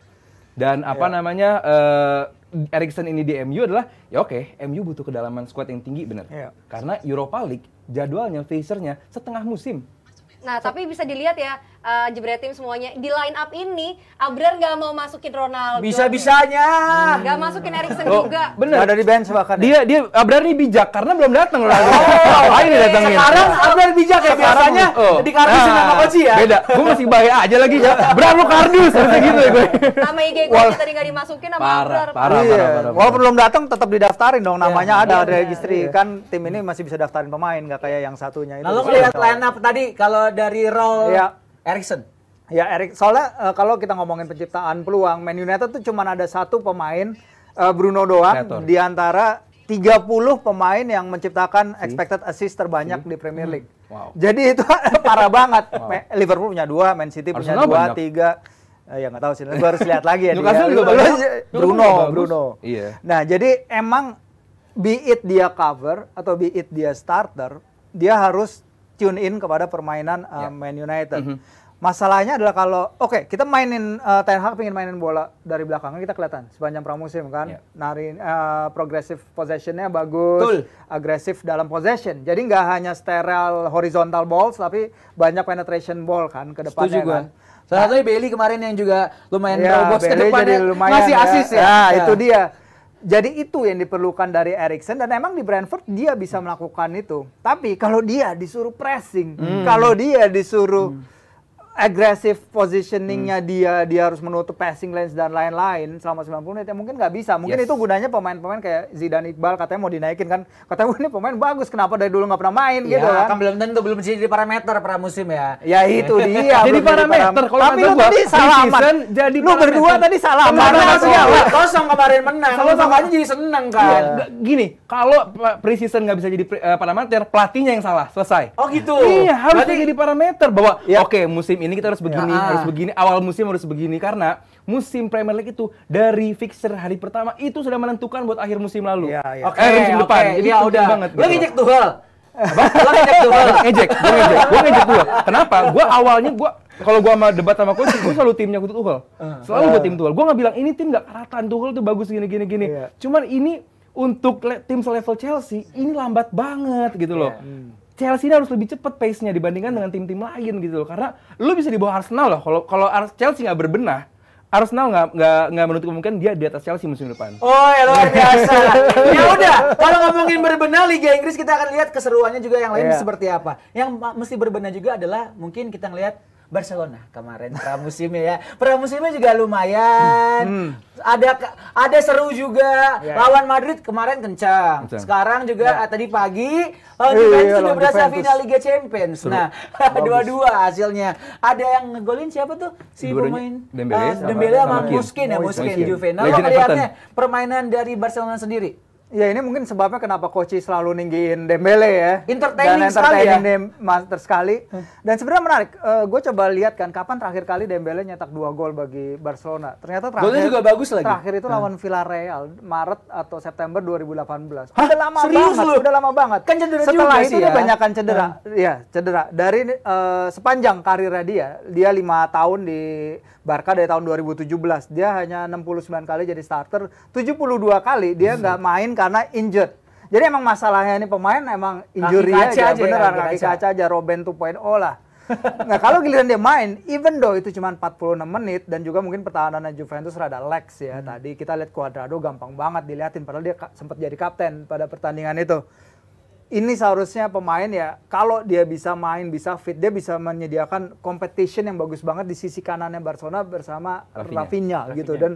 dan apa yeah. namanya uh, eh, Erikson ini di MU adalah ya oke, okay, MU butuh kedalaman squad yang tinggi bener. Yeah. Karena Europa League jadwalnya, facernya setengah musim. Nah, tapi bisa dilihat ya uh, eh, tim semuanya di line up ini Abrar nggak mau masukin Ronaldo bisa bisanya hmm. nggak hmm. masukin Erikson oh, juga bener ada di bench bahkan ya? dia dia Abrar ini bijak karena belum datang loh oh, ini okay. datangin sekarang Abrar bijak ya biasanya oh. di kardus nah, sama sih ah, ya beda gue masih bahaya aja lagi ya Abrar lu kardus harusnya gitu ya gue nama IG gue Wal- tadi nggak dimasukin sama parah, Abrar parah, parah, iya. parah, parah, walaupun belum datang tetap didaftarin dong iya. namanya ya, ada iya, ada registri kan tim ini masih bisa daftarin pemain nggak kayak yang satunya itu lalu lihat line up tadi kalau dari role Erikson. Ya Erik, soalnya uh, kalau kita ngomongin penciptaan peluang, Man United tuh cuma ada satu pemain uh, Bruno doang di antara 30 pemain yang menciptakan si. expected assist terbanyak si. di Premier hmm. League. Hmm. Wow. Jadi itu parah banget. Wow. Liverpool punya dua, Man City Arsenal punya dua, banyak. tiga. Uh, ya nggak tahu sih, harus lihat lagi ya. dia. juga Bruno, Bruno, Bruno. Iya. Nah jadi emang be it dia cover atau be it dia starter, dia harus tune in kepada permainan uh, yeah. Man United. Mm -hmm. Masalahnya adalah kalau oke okay, kita mainin uh, Ten Hag pengen mainin bola dari belakangnya kita kelihatan sepanjang pramusim kan. Yeah. Nari uh, progresif possessionnya bagus, agresif dalam possession. Jadi nggak hanya steril horizontal balls tapi banyak penetration ball kan ke depannya kan. Salah satunya nah. Bailey kemarin yang juga lumayan yeah, robos ke depannya masih ngasih ya. asis ya. Nah, ya. itu dia. Jadi itu yang diperlukan dari Erikson dan emang di Brentford dia bisa melakukan itu. Tapi kalau dia disuruh pressing, hmm. kalau dia disuruh hmm agresif positioningnya hmm. dia dia harus menutup passing lanes dan lain-lain selama 90 menit ya mungkin nggak bisa mungkin yes. itu gunanya pemain-pemain kayak Zidane Iqbal katanya mau dinaikin kan katanya ini pemain bagus kenapa dari dulu nggak pernah main ya, gitu kan, kan belum tentu belum jadi parameter musim ya ya itu dia jadi parameter kalau tapi lu tadi salah jadi lu berdua tadi salaman kosong kemarin menang kalau makanya jadi seneng kan gini kalau preseason nggak bisa jadi eh, parameter pelatihnya yang salah selesai oh gitu iya harus jadi parameter bahwa iya. oke musim ini kita harus begini, ya. Ah. harus begini, awal musim harus begini karena musim Premier League itu dari fixture hari pertama itu sudah menentukan buat akhir musim lalu. Ya, ya. Okay, eh, eh, musim okay. Ya, depan. ini ya, udah. banget. Lo gitu. ngejek tuh hal. Lo ngejek tuh hal. gue ngejek, gue tuh. Kenapa? Gue awalnya gue kalau gue sama debat sama coach, gue selalu timnya gue Tuchel. Ah, ah. Selalu gue tim Tuchel. Gue nggak bilang ini tim nggak karatan Tuchel tuh bagus gini gini gini. Yeah. Cuman ini untuk tim selevel Chelsea ini lambat banget gitu loh. Yeah. Hmm Chelsea ini harus lebih cepat pace-nya dibandingkan dengan tim-tim lain gitu loh. Karena lu bisa di bawah Arsenal loh. Kalau kalau Chelsea nggak berbenah, Arsenal nggak nggak nggak menutup kemungkinan dia di atas Chelsea musim depan. Oh ya luar biasa. ya udah, kalau ngomongin berbenah Liga Inggris kita akan lihat keseruannya juga yang lain yeah. seperti apa. Yang mesti berbenah juga adalah mungkin kita ngelihat Barcelona kemarin pramusimnya ya. Pramusimnya juga lumayan. Hmm. Ada ada seru juga. Yeah. Lawan Madrid kemarin kencang. kencang. Sekarang juga yeah. tadi pagi eh, iya, iya, lawan yeah, Juventus sudah berasa Juventus. final Liga Champions. Seru. Nah, dua-dua hasilnya. Ada yang ngegolin siapa tuh? Si Dua pemain Dembele, uh, Dembele sama Muskin ya, oh, iya, Muskin Juve. Nah, lo permainan dari Barcelona sendiri? Ya ini mungkin sebabnya kenapa Koci selalu ninggiin Dembele ya. Entertaining, Dan entertaining sekali ya. master sekali. Hmm. Dan sebenarnya menarik. Uh, eh, gue coba lihat kan kapan terakhir kali Dembele nyetak dua gol bagi Barcelona. Ternyata terakhir. Golnya juga bagus lagi. Terakhir itu hmm. lawan hmm. Villarreal Maret atau September 2018. Hah? Udah lama Serius banget. Lu? Udah lama banget. Kan cedera Setelah juga itu ya. banyak kan cedera. Hmm. Ya cedera. Dari uh, sepanjang karirnya dia, dia lima tahun di Barca dari tahun 2017. Dia hanya 69 kali jadi starter. 72 kali dia hmm. nggak hmm. main karena injured. Jadi emang masalahnya ini pemain emang injury kaki kaca aja, ya, beneran kaki kaca. kaca aja Robin 2.0 lah. nah kalau giliran dia main, even though itu cuma 46 menit dan juga mungkin pertahanan Juventus rada lex ya. Hmm. Tadi kita lihat Cuadrado gampang banget diliatin padahal dia sempat jadi kapten pada pertandingan itu. Ini seharusnya pemain ya kalau dia bisa main, bisa fit, dia bisa menyediakan competition yang bagus banget di sisi kanannya Barcelona bersama Rafinha, Rafinha, gitu. Rafinha. gitu dan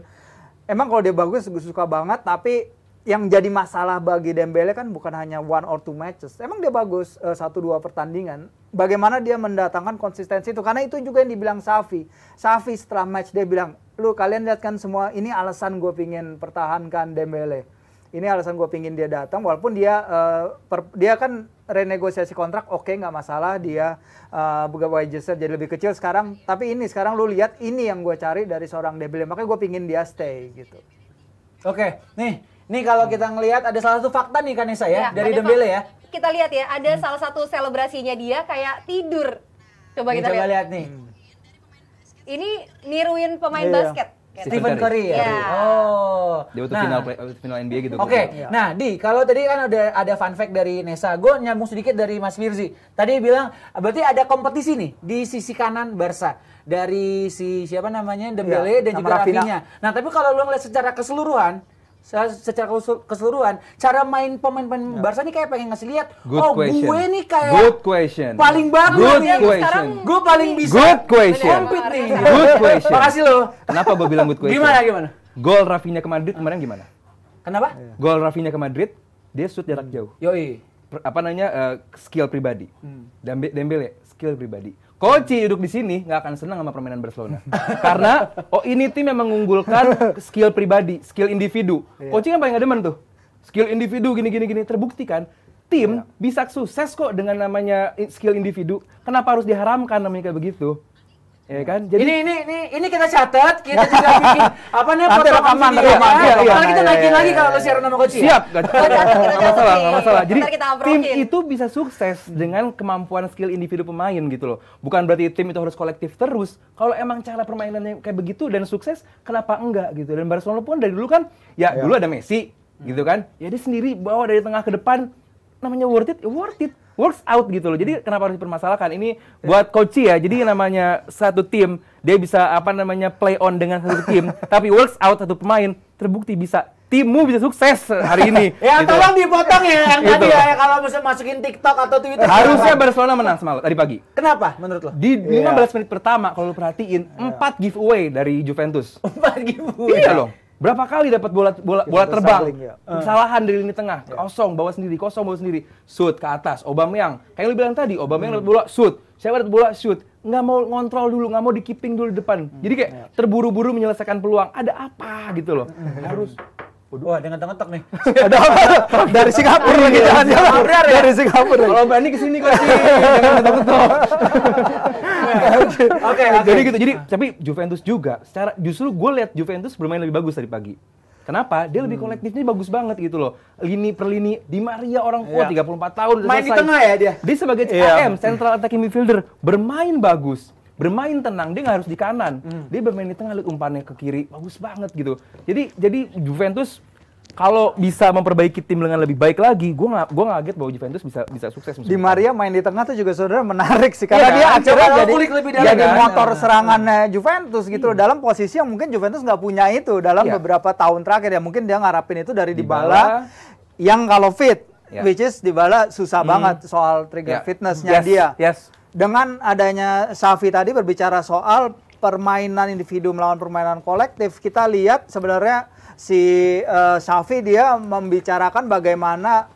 emang kalau dia bagus gue suka banget tapi yang jadi masalah bagi Dembele kan bukan hanya one or two matches. Emang dia bagus uh, satu dua pertandingan. Bagaimana dia mendatangkan konsistensi itu? Karena itu juga yang dibilang Safi. Safi setelah match dia bilang, lu kalian lihat kan semua ini alasan gue pingin pertahankan Dembele. Ini alasan gue pingin dia datang. Walaupun dia uh, per, dia kan renegosiasi kontrak, oke okay, nggak masalah. Dia uh, eh, wagesnya jadi lebih kecil sekarang. Tapi ini sekarang lu lihat ini yang gue cari dari seorang Dembele. Makanya gue pingin dia stay gitu. Oke, okay, nih Nih kalau kita ngelihat ada salah satu fakta nih Kanisa ya, ya dari Dembele ya. Kita lihat ya, ada hmm. salah satu selebrasinya dia kayak tidur. Coba kita coba lihat. nih. Hmm. Ini niruin pemain yeah. basket. Stephen Curry ya. Yeah. Oh. Dia waktu nah, final eh, final NBA gitu. Oke. Okay. Gitu. Iya. Nah, di kalau tadi kan ada ada fun fact dari Nesa, gue nyambung sedikit dari Mas Mirzi. Tadi bilang berarti ada kompetisi nih di sisi kanan Barca dari si siapa namanya Dembele yeah. dan juga Rafinha. Rafinha. Nah, tapi kalau lu ngeliat secara keseluruhan, secara keseluruhan cara main pemain-pemain yeah. Barca ini kayak pengen ngasih lihat good oh question. gue nih kayak good question paling bagus good nih question. sekarang gue paling bisa good question nih good question makasih lo kenapa gue bilang good question gimana gimana gol Rafinha ke Madrid kemarin gimana kenapa gol Rafinha ke Madrid dia shoot jarak jauh yoi apa namanya uh, skill pribadi hmm. Dembe Dembele skill pribadi Koci duduk di sini nggak akan senang sama permainan Barcelona. Karena oh ini tim yang mengunggulkan skill pribadi, skill individu. Iya. Koci kan paling demen tuh. Skill individu gini gini gini terbukti kan tim iya. bisa sukses kok dengan namanya skill individu. Kenapa harus diharamkan namanya kayak begitu? Ya kan? Jadi ini ini ini ini kita catat, kita juga bikin apa nih rekaman video. Rekaman, ya, iya, Kalau kita iya, naikin iya, lagi kalau lu siaran sama Koci. Siap, enggak masalah, enggak masalah. Jadi tim itu bisa sukses dengan kemampuan skill individu pemain gitu loh. Bukan berarti tim itu harus kolektif terus. Kalau emang cara permainannya kayak begitu dan sukses, kenapa enggak gitu. Dan Barcelona pun dari dulu kan ya, ya. dulu ada Messi gitu kan. Ya dia sendiri bawa dari tengah ke depan namanya worth it, ya worth it works out gitu loh. Jadi kenapa harus dipermasalahkan? Ini buat coach ya. Jadi namanya satu tim dia bisa apa namanya play on dengan satu tim, tapi works out satu pemain terbukti bisa timmu bisa sukses hari ini. ya gitu. tolong dipotong ya yang gitu. tadi ya, ya, kalau bisa masukin TikTok atau Twitter. Harusnya Barcelona menang semalam tadi pagi. Kenapa menurut lo? Di 15 yeah. menit pertama kalau lo perhatiin yeah. Iya. 4 giveaway dari Juventus. 4 giveaway. Iya loh. Berapa kali dapat bola bola bola terbang? Saling, ya. Hmm. Kesalahan dari lini tengah, yeah. kosong bawa sendiri, kosong bawa sendiri. Shoot ke atas, Aubameyang. Kayak lu bilang tadi, Aubameyang hmm. dapat bola, shoot. saya dapat bola, shoot. Nggak mau ngontrol dulu, nggak mau di keeping dulu di depan. Hmm. Jadi kayak yeah. terburu-buru menyelesaikan peluang. Ada apa gitu loh. Hmm. Harus Waduh, wah, ada ngetok nih. ada apa? Dari Singapura lagi iya, jangan ya? Dari Singapura. Kalau Bani ke sini sih. jangan Oke, jadi gitu. Jadi tapi Juventus juga secara justru gue lihat Juventus bermain lebih bagus tadi pagi. Kenapa? Dia lebih hmm. kolektifnya bagus banget gitu loh. Lini per lini, Di Maria orang kuat yeah. 34 tahun Main selesai. di tengah ya dia. Dia sebagai yeah. central attacking midfielder, bermain bagus bermain tenang dia nggak harus di kanan hmm. dia bermain di tengah lihat umpannya ke kiri bagus banget gitu jadi jadi Juventus kalau bisa memperbaiki tim dengan lebih baik lagi, gue nggak gue ngaget bahwa Juventus bisa bisa sukses. Di Maria main di tengah tuh juga saudara menarik sih iya karena ya, dia akhirnya jadi lebih dari jadi kan? motor iya. serangannya Juventus gitu hmm. dalam posisi yang mungkin Juventus nggak punya itu dalam ya. beberapa tahun terakhir ya mungkin dia ngarapin itu dari Dybala, Dybala yang kalau fit ya. which is Dybala susah hmm. banget soal trigger ya. fitnessnya yes. dia. Yes dengan adanya Safi tadi berbicara soal permainan individu melawan permainan kolektif, kita lihat sebenarnya si uh, Safi dia membicarakan bagaimana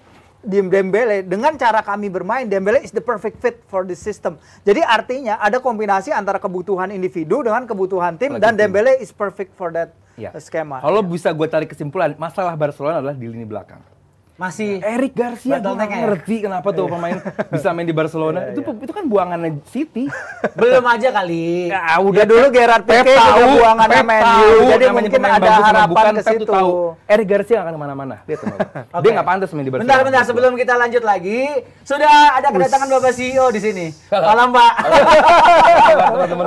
Dembele dengan cara kami bermain Dembele is the perfect fit for this system. Jadi artinya ada kombinasi antara kebutuhan individu dengan kebutuhan tim Lagi dan Dembele is perfect for that ya. Eh, skema. Kalau ya. bisa gue tarik kesimpulan, masalah Barcelona adalah di lini belakang. Masih. Eric Garcia gue gak ya? ngerti kenapa tuh iya. pemain bisa main di Barcelona. Iya, itu iya. itu kan buangan City. Belum aja kali. Ya, udah dulu Gerard Pique sudah buangan Man Jadi mungkin ada harapan ke situ. Eric Garcia akan kemana-mana. Dia tuh Dia nggak pantas main di Barcelona. Bentar, bentar. Sebelum kita lanjut lagi, sudah ada kedatangan Bapak CEO di sini. Malam, Pak. teman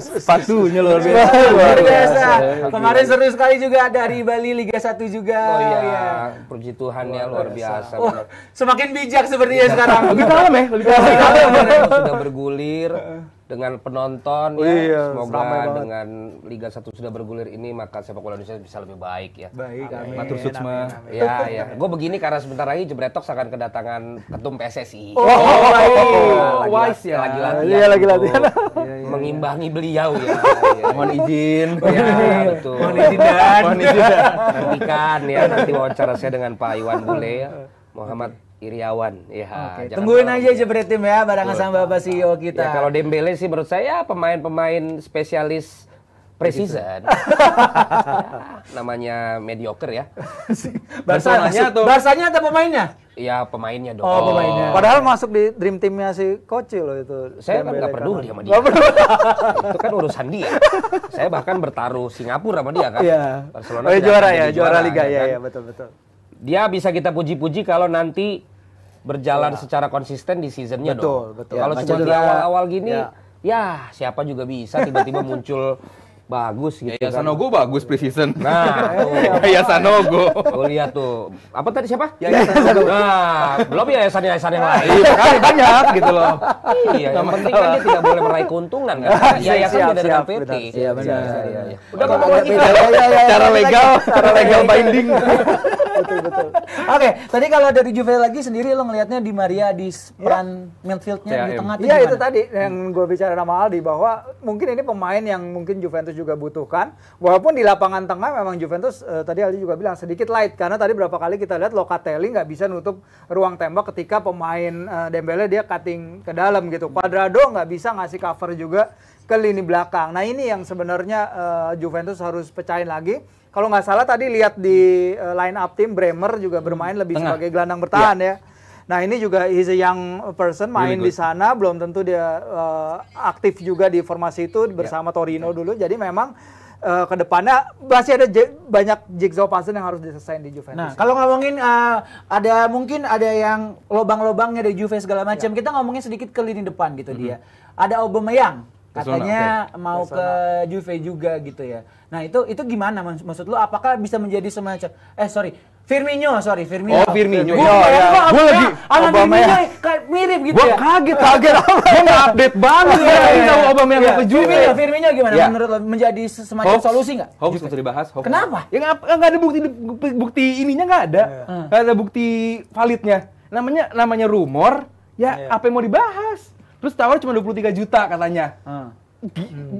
Sepatunya luar biasa. Luar biasa. Kemarin seru sekali juga dari Bali Liga 1 juga. Oh iya. Puji Tuhan ya luar biasa. Oh, bener. semakin bijak sepertinya sekarang. Lebih dalam ya, lebih dalam. Sudah bergulir dengan penonton oh, ya. Iya, Semoga dengan Liga 1 sudah bergulir ini maka sepak bola Indonesia bisa lebih baik ya. Baik, amin. Matur suksma. Ya, ya. Gue begini karena sebentar lagi Jebretok akan kedatangan ketum PSSI. Oh, oh, oh, oh oh, iya, Oh, wise ya. Lagi latihan. Iya, iya. iya lagi latihan. Mengimbangi beliau ya. Mohon izin. Ya, betul. Mohon izin dan. Mohon izin dan. Nantikan ya nanti wawancara saya dengan Pak Iwan Bule ya. Muhammad Iriawan. Ya, okay. tungguin aja ya. Tim ya barang sama Bapak CEO kita. Ya, kalau Dembele sih menurut saya pemain-pemain spesialis Precision. ya, namanya mediocre ya. Barsanya atau Barsanya atau pemainnya? Iya, pemainnya dong. Oh, pemainnya. Padahal masuk di dream timnya si Koci loh itu. Saya kan nggak peduli kan. sama dia. itu kan urusan dia. Saya bahkan bertaruh Singapura sama dia kan. Iya. Barcelona oh, iya, juara ya, juara, juara liga ya, iya, kan? ya, betul betul. Dia bisa kita puji-puji kalau nanti berjalan ya. secara konsisten di seasonnya betul, dong. Betul, betul. Kalau ya, cuma di awal-awal gini, ya. ya siapa juga bisa tiba-tiba muncul bagus gitu. Iya, kan. Sanogo kan. bagus preseason. Nah, ya, Sanogo. Gue lihat tuh. Apa tadi siapa? ya, ya Sanogo. Nah, belum ya Yayasan Yayasan yang lain. Iya, kan banyak gitu loh. Iya, yang penting kan dia tidak boleh meraih keuntungan kan. Iya, ya beda dengan PT. Iya, benar. Iya, iya. Udah ngomong lagi cara legal, cara legal binding betul betul. Oke, okay, tadi kalau dari Juve lagi sendiri lo ngelihatnya di Maria di ya. peran yeah. midfieldnya ya, di ya. tengah Iya itu tadi yang gue bicara sama Aldi bahwa mungkin ini pemain yang mungkin Juventus juga butuhkan. Walaupun di lapangan tengah memang Juventus uh, tadi Aldi juga bilang sedikit light karena tadi berapa kali kita lihat Locatelli nggak bisa nutup ruang tembak ketika pemain uh, Dembele dia cutting ke dalam gitu. Quadrado nggak bisa ngasih cover juga ke lini belakang. Nah ini yang sebenarnya uh, Juventus harus pecahin lagi kalau nggak salah tadi lihat di uh, line up tim Bremer juga bermain lebih Tengah. sebagai gelandang bertahan yeah. ya. Nah ini juga he's a young person main really di sana belum tentu dia uh, aktif juga di formasi itu iya. bersama yeah. Torino yeah. dulu. Jadi memang uh, eh, kedepannya masih ada banyak jigsaw puzzle yang harus diselesaikan di Juventus. Nah kalau ngomongin uh, ada mungkin ada yang lobang-lobangnya di Juve segala macam. Yeah. Kita ngomongin sedikit ke lini depan gitu mm -hmm. dia. Ada Aubameyang katanya okay. mau Persona. ke Juve juga gitu ya. Nah itu itu gimana maksud lu? Apakah bisa menjadi semacam eh sorry Firmino, sorry Firmino. Oh Firmino. Gue iya, iya. ya. Gue lagi sama ya. Firmino ya, kayak mirip gitu ya. Kaget, kaget apa? Gue nggak update banget iya, Gue Ini tahu Obama yang ke Juve. Firmino, Firmino gimana menurut lo menjadi semacam hoax. solusi nggak? Hoax untuk dibahas. Hoax. Kenapa? Ya nggak ada bukti bukti ininya nggak ada. Nggak ada bukti validnya. Namanya namanya rumor. Ya, apa yang mau dibahas? Terus tawar cuma 23 juta katanya. Hmm.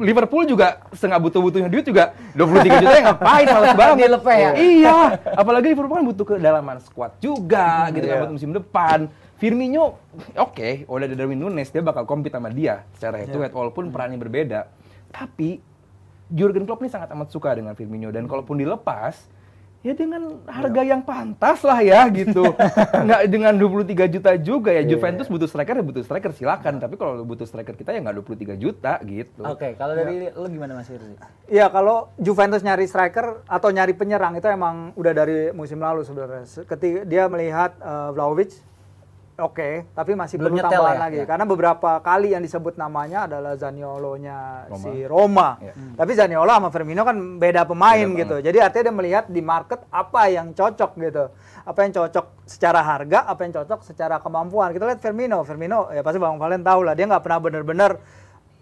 Liverpool juga setengah butuh-butuhnya duit juga 23 juta ya ngapain males banget. Dia lepeh ya. Iya, apalagi Liverpool kan butuh kedalaman squad juga hmm, gitu yeah. kan iya. buat musim depan. Firmino oke, okay, oleh Darwin Nunes dia bakal kompet sama dia secara itu to iya. head walaupun hmm. perannya berbeda. Tapi Jurgen Klopp ini sangat amat suka dengan Firmino dan kalaupun dilepas ya dengan ya. harga yeah. yang pantas lah ya gitu. nggak dengan 23 juta juga ya. Iya. Juventus butuh striker ya butuh striker silakan. Yeah. Tapi kalau butuh striker kita ya nggak 23 juta gitu. Oke, okay, kalau dari yeah. lo gimana Mas Firzi? Ya kalau Juventus nyari striker atau nyari penyerang itu emang udah dari musim lalu sebenarnya. Ketika dia melihat uh, Vlahovic Oke, okay, tapi masih Belum perlu tambahan ya? lagi ya. karena beberapa kali yang disebut namanya adalah Zaniolonya Roma. si Roma. Ya. Hmm. Tapi Zaniolo sama Firmino kan beda pemain beda gitu. Jadi artinya dia melihat di market apa yang cocok gitu. Apa yang cocok secara harga, apa yang cocok secara kemampuan. Kita lihat Firmino, Firmino ya pasti Bang Valen tahu lah dia nggak pernah benar-benar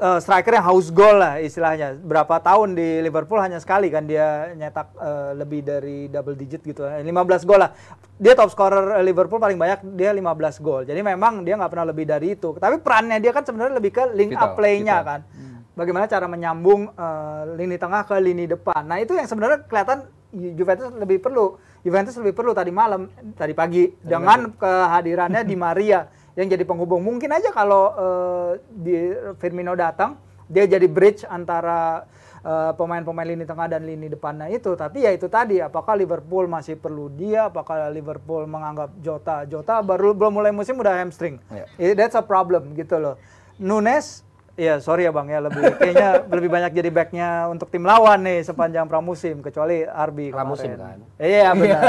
uh, eh, striker yang house goal lah istilahnya. Berapa tahun di Liverpool hanya sekali kan dia nyetak uh, lebih dari double digit gitu. 15 eh, gol lah. Dia top scorer Liverpool paling banyak dia 15 gol. Jadi memang dia nggak pernah lebih dari itu. Tapi perannya dia kan sebenarnya lebih ke link vital, up play-nya kan. Hmm. Bagaimana cara menyambung uh, lini tengah ke lini depan. Nah, itu yang sebenarnya kelihatan Juventus lebih perlu. Juventus lebih perlu tadi malam, tadi pagi dengan kehadirannya di Maria yang jadi penghubung. Mungkin aja kalau uh, di Firmino datang, dia jadi bridge antara eh, pemain-pemain uh, lini tengah dan lini depannya itu. Tapi ya itu tadi, apakah Liverpool masih perlu dia? Apakah Liverpool menganggap Jota? Jota baru belum mulai musim udah hamstring. Yeah. That's a problem gitu loh. Nunes Iya, sorry ya Bang ya, lebih kayaknya lebih banyak jadi backnya untuk tim lawan nih sepanjang pramusim kecuali Arbi pramusim kan. Eh, iya, benar.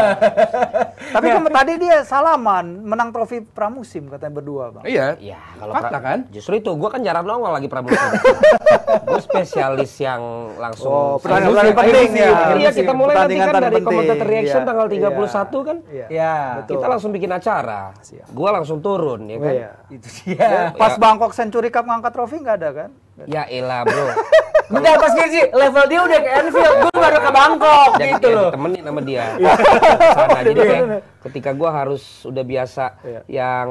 Tapi kan tadi dia salaman menang trofi pramusim katanya berdua, Bang. Iya. Iya, kalau Fakta, kan? Justru itu gua kan jarang nongol lagi pramusim. gua spesialis yang langsung Oh, pertandingan penting iya, ya. Iya, kita mulai nanti kan dari commentator reaction yeah. tanggal 31 iya. yeah. kan. Iya. Yeah. Betul. Kita langsung bikin acara. Gua langsung turun ya oh, kan. Iya. Itu Yeah. Pas ya. Bangkok Century Cup ngangkat trofi enggak ada kan? Ya elah bro. Bentar Mas sih? level dia udah ke Anfield, gue baru ke Bangkok Jadi gitu loh. Temenin sama dia. Sana. Jadi iya. kayak ketika gue harus udah biasa iya. yang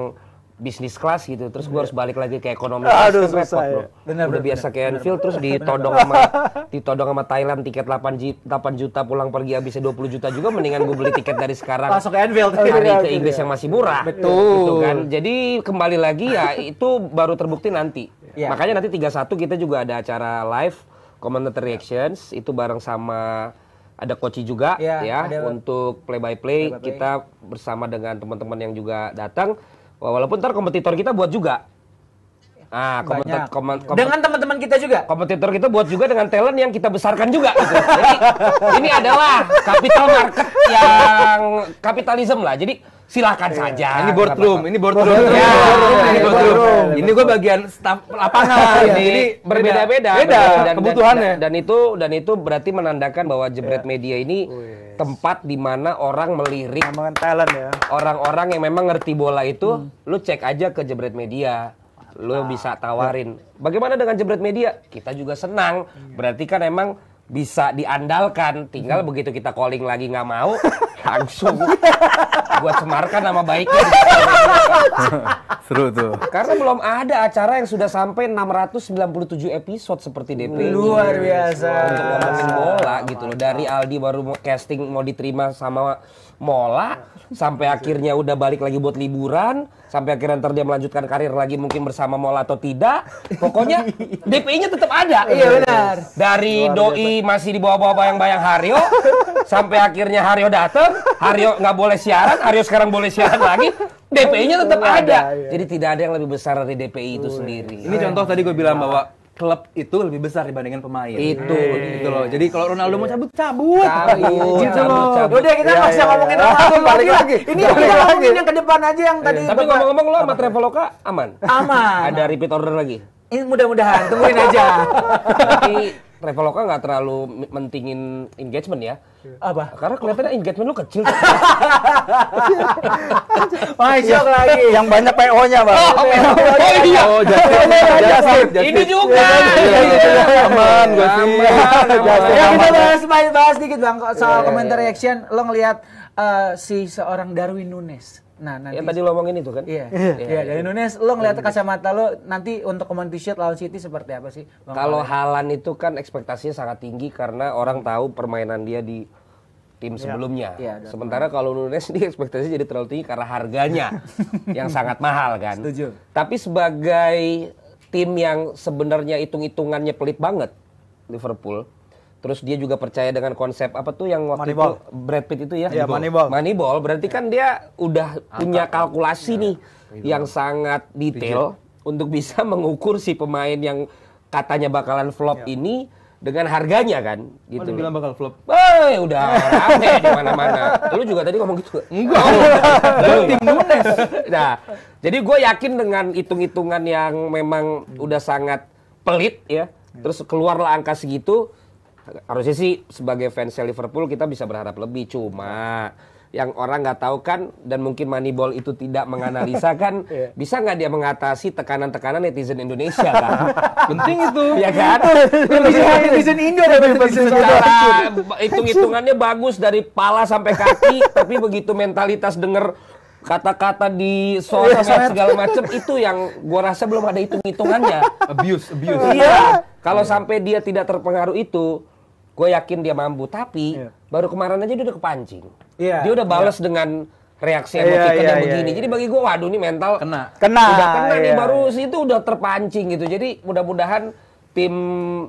bisnis kelas gitu terus gue iya. harus balik lagi ke ekonomi Aduh, kan repot ya. bro bener, udah bener, biasa bener, ke Anfield bener, terus ditodong bener. sama ditodong sama Thailand tiket 8 juta, 8 juta pulang pergi habisnya 20 juta juga mendingan gue beli tiket dari sekarang masuk ke Anfield hari nah, ke Inggris iya. yang masih murah betul gitu kan jadi kembali lagi ya itu baru terbukti nanti ya. makanya nanti 31 kita juga ada acara live commentator reactions itu bareng sama ada koci juga iya, ya, ya untuk play by play kita bersama dengan teman-teman yang juga datang Walaupun ntar kompetitor kita buat juga. Ah, kompetitor, kompetitor, dengan teman-teman kita juga. Kompetitor kita buat juga dengan talent yang kita besarkan juga. Gitu. Jadi ini adalah capital market yang kapitalisme lah. Jadi silakan iya. saja. Ini boardroom, ini boardroom. Ya, ini boardroom. Ini gue bagian staff lapangan. ini iya, iya. berbeda-beda. Beda, dan, kebutuhannya. Dan, dan itu dan itu berarti menandakan bahwa jebret media ini oh, tempat di mana orang melirik talent ya. Orang-orang yang memang ngerti bola itu, hmm. lu cek aja ke jebret media lo bisa tawarin. Bagaimana dengan jebret media? Kita juga senang. Berarti kan emang bisa diandalkan. Tinggal hmm. begitu kita calling lagi nggak mau, langsung gue semarkan nama baiknya seru tuh karena belum ada acara yang sudah sampai 697 episode seperti DP luar biasa untuk ngomongin bola gitu loh dari Aldi baru casting mau diterima sama Mola sampai akhirnya udah balik lagi buat liburan sampai akhirnya ntar dia melanjutkan karir lagi mungkin bersama Mola atau tidak pokoknya dp nya tetap ada iya, iya benar dari doi masih di bawah-bawah bayang-bayang Hario sampai akhirnya Hario datang Hario nggak boleh siaran Hario sekarang boleh siaran lagi DPI-nya tetap ada, ada iya. jadi tidak ada yang lebih besar dari DPI itu sendiri ini contoh tadi gue bilang bahwa klub itu lebih besar dibandingkan pemain. Itu, hmm. gitu loh. Jadi kalau Ronaldo mau cabut, cabut. Cabut, gitu loh. Cabut, Udah kita enggak iya, usah iya, ngomongin iya. Ronaldo balik lagi. Ini kita ngomongin yang ke depan aja yang tadi. Tapi ngomong-ngomong lo sama Traveloka aman. Aman. Ada repeat order lagi. Ini mudah-mudahan tungguin aja. Tapi Traveloka nggak terlalu mentingin engagement ya. Iya. Apa? Karena kelihatannya engagement lu kecil. Masuk iya. lagi. Yang banyak PO-nya, Bang. Oh, oh, iya. oh, iya. Oh, Justin. Justin. Ini juga. Aman, gue sih. Ya, kita bahas, bahas dikit, Bang. Soal komentar reaction, lo ngelihat eh, si seorang Darwin Nunes Nah, nanti yang tadi lo ngomongin itu kan? Iya. Iya, iya, iya dari iya. Nunes lo ngeliat kacamata lo nanti untuk t-shirt lawan City seperti apa sih? Kalau Halan itu kan ekspektasinya sangat tinggi karena orang tahu permainan dia di tim iya. sebelumnya. Ya, ya Sementara kalau Nunes ini ekspektasinya jadi terlalu tinggi karena harganya yang sangat mahal kan. Setuju. Tapi sebagai tim yang sebenarnya hitung-hitungannya pelit banget Liverpool Terus dia juga percaya dengan konsep apa tuh yang waktu Moneyball. itu Brad Pitt itu ya? Iya, Moneyball. Moneyball berarti kan dia udah Angkat. punya kalkulasi ya. nih yang sangat detail Pijat. untuk bisa mengukur si pemain yang katanya bakalan flop ya. ini dengan harganya kan gitu. Oh, bilang bakal flop. Eh, udah rame di mana-mana. Lu juga tadi ngomong gitu. Enggak. Oh, tim Nunes. Nah, jadi gue yakin dengan hitung-hitungan yang memang hmm. udah sangat pelit ya. Iya. Terus keluarlah angka segitu, harusnya sih sebagai fans Liverpool kita bisa berharap lebih cuma yang orang nggak tahu kan dan mungkin Moneyball itu tidak menganalisa kan yeah. bisa nggak dia mengatasi tekanan-tekanan netizen Indonesia kan penting itu ya kan iya, netizen Indo cara hitung-hitungannya bagus dari pala sampai kaki tapi begitu mentalitas denger kata-kata di sosmed iya, segala macam itu yang gua rasa belum ada hitung-hitungannya. Abuse, abuse. Iya. iya. Kalau sampai dia tidak terpengaruh itu, gue yakin dia mampu tapi yeah. baru kemarin aja dia udah kepancing yeah. dia udah bales yeah. dengan reaksi iya, emotikon yeah, yang iya, begini iya. jadi bagi gue waduh ini mental kena kena udah kena nih baru situ udah terpancing gitu jadi mudah-mudahan tim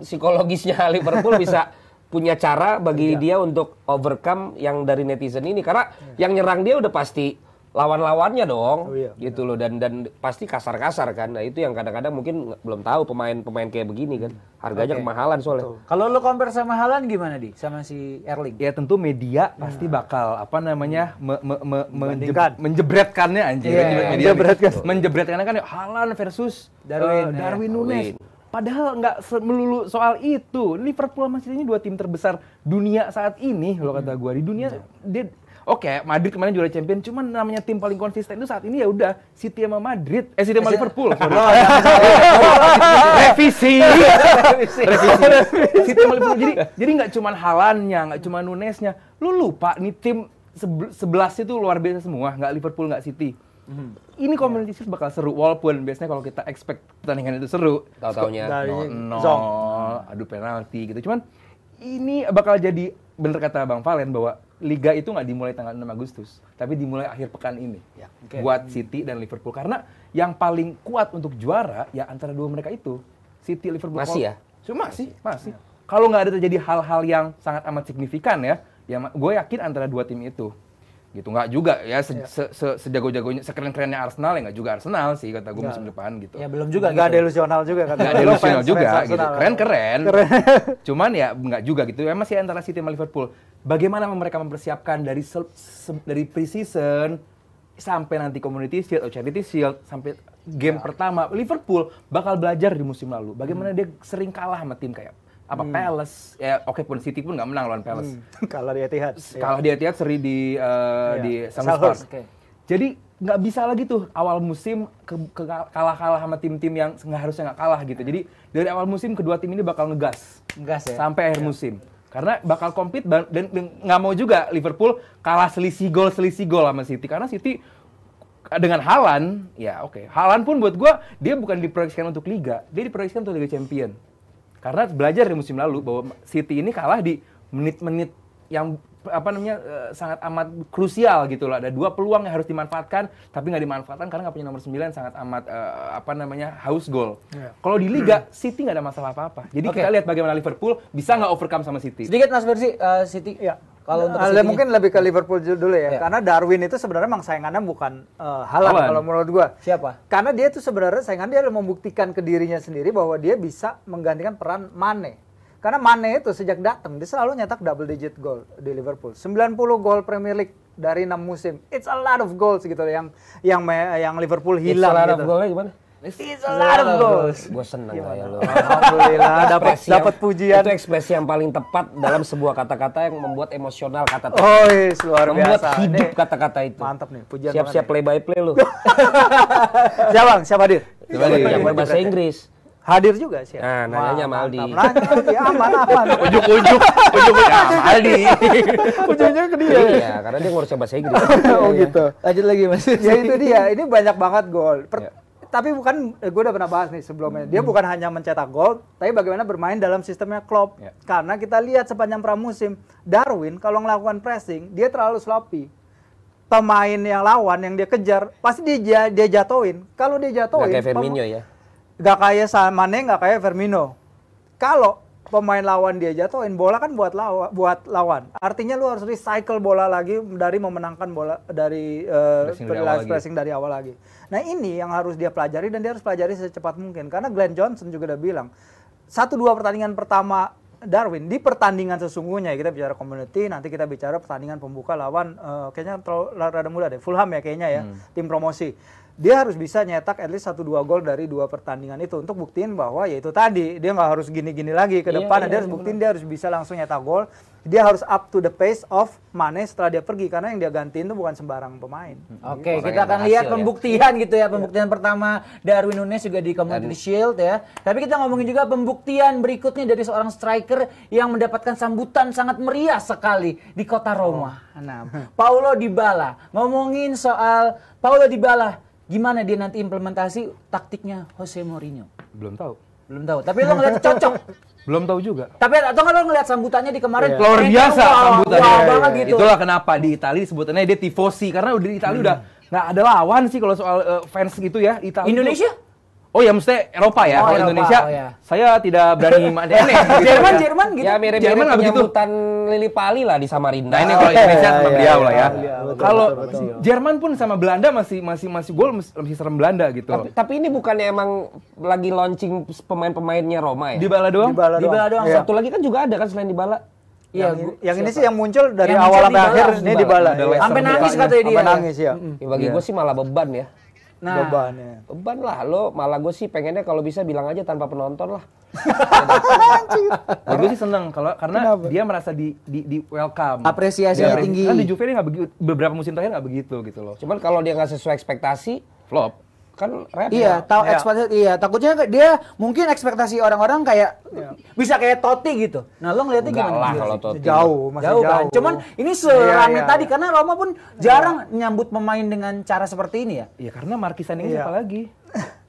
psikologisnya Liverpool bisa punya cara bagi dia untuk overcome yang dari netizen ini karena yang nyerang dia udah pasti lawan-lawannya dong oh, iya, gitu iya. loh dan dan pasti kasar-kasar kan nah itu yang kadang-kadang mungkin belum tahu pemain-pemain kayak begini kan harganya okay. kemahalan soalnya kalau lo compare sama Halan gimana di sama si Erling ya tentu media hmm. pasti bakal apa namanya hmm. me, me, me, menjeb, menjebretkannya anjir yeah, iya, iya, iya. menjebretkan menjebretkannya kan Halan versus Darwin uh, Darwin ya. Nunes Darwin. Padahal nggak melulu soal itu. Liverpool masih ini dua tim terbesar dunia saat ini, lo kata hmm. gue. Di dunia, dia Oke, okay, Madrid kemarin juara champion, cuman namanya tim paling konsisten itu saat ini ya udah City sama Madrid, eh City sama Liverpool. Revisi. Revisi. City sama Liverpool. Jadi jadi nggak cuma Halannya, nggak cuma Nunesnya. Lu lupa nih tim sebelas itu luar biasa semua, nggak Liverpool, nggak City. Hmm. Ini community yeah. bakal seru walaupun biasanya kalau kita expect pertandingan itu seru, tahu-taunya no, no, aduh penalti gitu. Cuman ini bakal jadi bener kata Bang Valen bahwa liga itu nggak dimulai tanggal 6 Agustus, tapi dimulai akhir pekan ini. Ya, okay. Buat City dan Liverpool karena yang paling kuat untuk juara ya antara dua mereka itu City Liverpool. Masih ya? Cuma masih, masih. Ya. Kalau nggak ada terjadi hal-hal yang sangat amat signifikan ya, ya gue yakin antara dua tim itu gitu nggak juga ya se, ya. se, se sejago-jagonya sekeren-kerennya Arsenal ya nggak juga Arsenal sih kata gue musim depan gitu ya belum juga nggak gitu. delusional juga kan nggak delusional juga fans gitu keren keren, keren. cuman ya nggak juga gitu ya masih antara City sama Liverpool bagaimana mereka mempersiapkan dari se, se, dari pre sampai nanti Community Shield atau Charity Shield sampai game ya. pertama Liverpool bakal belajar di musim lalu bagaimana hmm. dia sering kalah sama tim kayak apa hmm. Palace ya oke okay, pun City pun nggak menang lawan hmm. Palace hmm. kalau di Etihad kalau dia di Etihad seri di uh, eh, yeah. di Selhurst okay. jadi nggak bisa lagi tuh awal musim ke, ke kalah kalah sama tim-tim yang nggak harusnya nggak kalah gitu yeah. jadi dari awal musim kedua tim ini bakal ngegas ngegas ya sampai akhir yeah. musim karena bakal kompet dan nggak mau juga Liverpool kalah selisih gol selisih gol sama City karena City dengan Halan ya oke okay. Halan pun buat gue dia bukan diproyeksikan untuk Liga dia diproyeksikan untuk Liga Champion karena belajar di musim lalu bahwa City ini kalah di menit-menit yang apa namanya eh, sangat amat krusial gitu loh. Ada dua peluang yang harus dimanfaatkan tapi nggak dimanfaatkan karena nggak punya nomor 9 sangat amat uh, apa namanya house goal. Yeah. Kalau di liga hmm. City nggak ada masalah apa-apa. Jadi okay. kita lihat bagaimana Liverpool bisa nggak overcome sama City. Sedikit Mas Versi uh, eh, City ya kalau untuk ah, mungkin lebih ke Liverpool dulu ya, iya. karena Darwin itu sebenarnya memang saingannya bukan uh, eh, halal kalau menurut gua. Siapa? Karena dia itu sebenarnya saingan dia membuktikan ke dirinya sendiri bahwa dia bisa menggantikan peran Mane. Karena Mane itu sejak datang dia selalu nyetak double digit goal di Liverpool. 90 gol Premier League dari 6 musim. It's a lot of goals gitu yang yang yang Liverpool hilang It's a lot gitu. of goalnya gimana? It's a lot of goals. Gue seneng Gimana? ya lo. Alhamdulillah dapat dapat pujian. Itu ekspresi yang paling tepat dalam sebuah kata-kata yang membuat emosional kata itu. Oh, yes, iya, luar membuat biasa. Membuat hidup kata-kata itu. Mantap nih, pujian Siap-siap play by play lu. siapa Bang? Siapa hadir? Siapa hadir? Yang Inggris. Hadir juga sih. Nah, nanya sama Aldi. Nanya iya, aman aman. Ujuk-ujuk, ujuk-ujuk Aldi. Ujungnya ke dia. Iya, karena dia ngurus bahasa Inggris. oh gitu. Iya. Lanjut lagi Mas. ya itu dia. Ini banyak banget gol. Ya tapi bukan eh, gue udah pernah bahas nih sebelumnya. Dia hmm. bukan hanya mencetak gol, tapi bagaimana bermain dalam sistemnya Klopp. Yeah. Karena kita lihat sepanjang pramusim, Darwin kalau melakukan pressing, dia terlalu sloppy. Pemain yang lawan yang dia kejar, pasti dia dia jatuhin. Kalau dia jatuhin, gak kayak Firmino ya. Gak kayak Mane, gak kayak Firmino. Kalau pemain lawan dia jatuhin bola kan buat lawan buat lawan artinya lu harus recycle bola lagi dari memenangkan bola dari uh, pressing dari awal pressing dari awal lagi Nah ini yang harus dia pelajari dan dia harus pelajari secepat mungkin. Karena Glenn Johnson juga udah bilang, satu dua pertandingan pertama Darwin di pertandingan sesungguhnya ya, kita bicara community nanti kita bicara pertandingan pembuka lawan uh, kayaknya terlalu rada muda deh Fulham ya kayaknya ya hmm. tim promosi dia harus bisa nyetak at least 1 2 gol dari dua pertandingan itu untuk buktiin bahwa ya itu tadi dia nggak harus gini-gini lagi ke iya, depan iya, iya, dia harus buktiin bener. dia harus bisa langsung nyetak gol dia harus up to the pace of Mane setelah dia pergi karena yang dia gantiin itu bukan sembarang pemain. Oke, okay, kita akan lihat ya. pembuktian ya. gitu ya, iya. pembuktian yeah. pertama Darwin Nunes juga di Community Dan. Shield ya. Tapi kita ngomongin juga pembuktian berikutnya dari seorang striker yang mendapatkan sambutan sangat meriah sekali di kota Roma. Oh. Nah, Paulo Dybala. Ngomongin soal Paulo Dybala Gimana dia nanti implementasi taktiknya Jose Mourinho? Belum tahu. Belum tahu. Tapi lo ngeliat cocok. Belum tahu juga. Tapi atau lo ngeliat sambutannya di kemarin yeah. luar eh, biasa wow, sambutannya. Wow, gitu. Itulah kenapa di Italia disebutannya dia tifosi karena udah di Italia hmm. udah nggak ada lawan sih kalau soal uh, fans gitu ya Italia. Indonesia? Tuh, Oh ya mesti Eropa ya. Oh, Kalau Indonesia oh, ya. saya tidak berani gitu Jerman Jerman ya. Jerman gitu. Ya mirip Jerman begitu. Hutan lili pali lah di Samarinda. Nah ini kalau Indonesia iya, sama iya, beliau lah iya. ya. Kalau Jerman pun sama Belanda masih masih masih gol masih serem Belanda gitu. Tapi, tapi ini bukannya emang lagi launching pemain-pemainnya Roma ya? Di Bala doang. Di Bala doang. Di Bala doang. Satu lagi kan juga ada kan selain di Bala. Iya, yang, yang ini sih yang muncul dari yang awal sampai akhir ini di Bala. Sampai nangis katanya dia. Sampai nangis Ya bagi gue sih malah beban ya nah, bebannya. Beban lah lo, malah gue sih pengennya kalau bisa bilang aja tanpa penonton lah. gue sih seneng kalau karena Kenapa? dia merasa di, di, di welcome. Apresiasi ya. tinggi. Kan di Juve dia nggak begitu, beberapa musim terakhir nggak begitu gitu loh. Cuman kalau dia nggak sesuai ekspektasi, flop kan red iya ya. tahu ya. ekspektasi iya takutnya dia mungkin ekspektasi orang-orang kayak ya. bisa kayak toti gitu nah lo ngeliatnya Enggak gimana lah kalau Totti jauh masih jauh, kan? jauh kan cuman ini iya, seramai ya, ya, tadi karena Roma pun iya. jarang nyambut pemain dengan cara seperti ini ya iya karena Markisan ini ya. lagi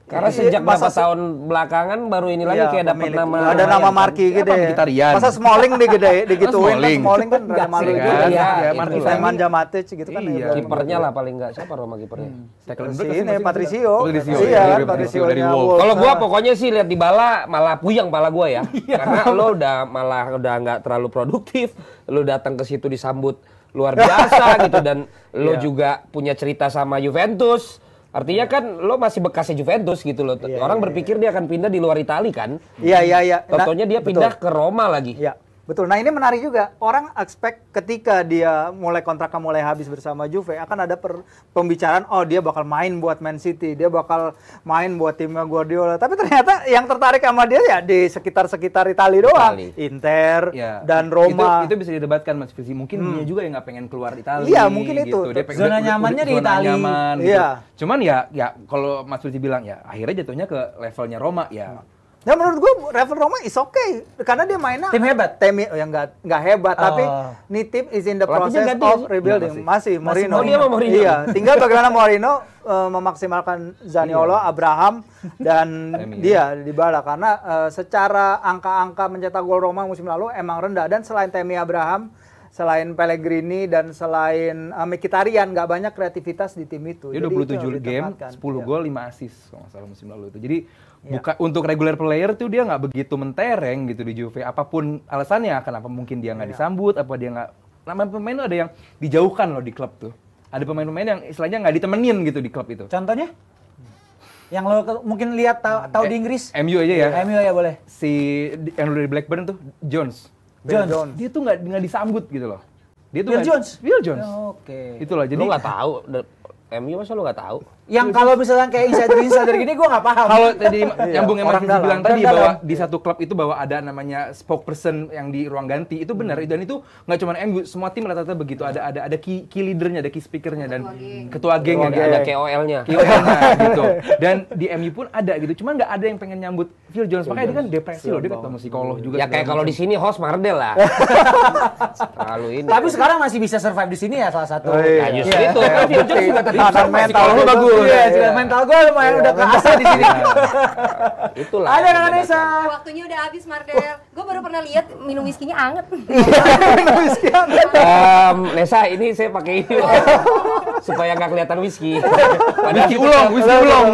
karena sejak berapa tahun belakangan baru ini lagi iya, kayak dapat nama ada nama marki gitu ya. Kita Rian. Masa Smalling digede digituin kan Smalling kan rada malu gitu. Ya. Iya, iya Marki Saiman Jamatic gitu kan. Iya. Kipernya lah paling enggak siapa Roma kipernya? Hmm. Tackle ini Patricio. Patricio. Oh, iya, iya, iya Patricio dari Wolves. Kalau gua pokoknya sih lihat di bala malah puyeng pala gua ya. Karena lo udah malah udah nggak terlalu produktif. Lo datang ke situ disambut luar biasa gitu dan lo juga punya cerita sama Juventus Artinya kan lo masih bekasnya Juventus gitu loh. Iya, Orang iya, iya. berpikir dia akan pindah di luar Italia kan. Iya iya iya. Nah, Contohnya dia pindah ke Roma lagi. Iya Betul. Nah ini menarik juga. Orang expect ketika dia mulai kontraknya mulai habis bersama Juve akan ada per, pembicaraan oh dia bakal main buat Man City, dia bakal main buat timnya Guardiola. Tapi ternyata yang tertarik sama dia ya di sekitar-sekitar Italia doang. Itali. Inter ya. dan Roma. Itu, itu bisa didebatkan Mas Fizi. Mungkin hmm. dia juga yang nggak pengen keluar Italia. Iya mungkin gitu. itu. Dia pengen, zona nyamannya di Italia. Nyaman, iya. gitu. Cuman ya ya kalau Mas Fizi bilang ya akhirnya jatuhnya ke levelnya Roma ya. Hmm dan nah, menurut gue Rafael Roma is okay karena dia mainnya tim hebat. Tim ya, yang nggak nggak hebat uh, tapi oh. tim is in the process of ya? rebuilding. Masih, masih Mourinho. dia Mourinho. Iya, tinggal bagaimana Mourinho uh, memaksimalkan Zaniolo, iya. Abraham dan dia di bala karena uh, secara angka-angka mencetak gol Roma musim lalu emang rendah dan selain Temi Abraham selain Pellegrini dan selain uh, Mkhitaryan nggak banyak kreativitas di tim itu. Dia Jadi 27 itu game, 10 ya. gol, 5 assist kalau musim lalu itu. Jadi Iya. bukan yeah. untuk regular player tuh dia nggak begitu mentereng gitu di Juve apapun alasannya kenapa mungkin dia nggak yeah. disambut apa dia nggak nama pemain ada yang dijauhkan loh di klub tuh ada pemain-pemain yang istilahnya nggak ditemenin gitu di klub itu contohnya yang lo mungkin lihat tahu tau eh, di Inggris MU aja ya MU aja boleh si yang dari Blackburn tuh Jones Jones, Jones. dia tuh nggak nggak disambut gitu loh dia tuh Bill gak, Jones Bill Jones oh, oke okay. itulah jadi lo nggak tahu MU masa lo nggak tahu yang kalau misalnya kayak insider insider gini gue nggak paham kalau tadi iya, nyambung yang Marvin bilang tadi dalam. bahwa di satu klub itu bahwa ada namanya spokesperson yang di ruang ganti itu benar hmm. dan itu nggak cuma MU semua tim rata-rata begitu ada ada ada key, key leadernya ada key speakernya dan ketua geng yang ada KOL-nya KOL-nya gitu dan di MU pun ada gitu Cuma nggak ada yang pengen nyambut Phil Jones makanya dia kan depresi loh dia ketemu psikolog juga ya kayak kalau di sini host Mardel lah terlalu ini tapi sekarang masih bisa survive di sini ya salah satu ya justru iya. itu iya. Phil Jones juga tetap mental lu bagus tuh. Iya, iya, sudah iya. mental gue lumayan iya, udah kerasa di sini. Itulah. Ada Kak Nesa. Waktunya udah habis, Mardel. Gue baru pernah lihat minum whiskynya anget. Minum whisky anget. Nesa, ini saya pakai ini supaya nggak kelihatan whisky. Whisky ulong, whisky ulong.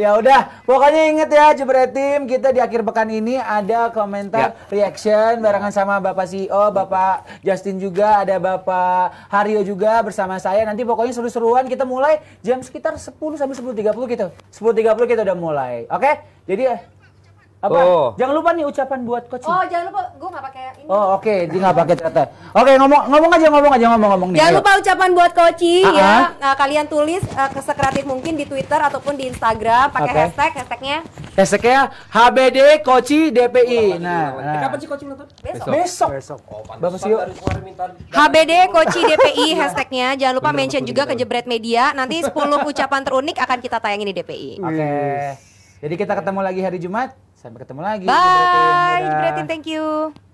Ya udah, pokoknya inget ya tim kita di akhir pekan ini ada komentar ya. reaction barengan sama Bapak CEO, Bapak Justin juga, ada Bapak Hario juga bersama saya. Nanti pokoknya seru-seruan kita mulai jam sekitar 10 sampai 10.30 gitu. 10.30 kita udah mulai. Oke? Okay? Jadi eh, apa? Oh. Jangan lupa nih ucapan buat coach. Oh, jangan lupa gua gak pakai ini. Oh, oke, okay. dia gak pakai data. Oke, okay, ngomong ngomong aja ngomong aja ngomong ngomong nih. Jangan lupa ucapan buat coach uh -huh. ya. Ah, ah. Nah, kalian tulis uh, sekreatif mungkin di Twitter ataupun di Instagram pakai okay. hashtag hashtagnya. Hashtagnya HBD Koci DPI. Nah, nah. kapan sih Koci nonton? Besok. Besok. Besok. Oh, Bapak sih. HBD Koci DPI hashtagnya. Jangan lupa mention juga ke Jebret Media. Nanti 10 ucapan terunik akan kita tayangin di DPI. Oke. Okay. Jadi kita ketemu lagi hari Jumat. Sampai ketemu lagi. Bye. Jebretin, thank you.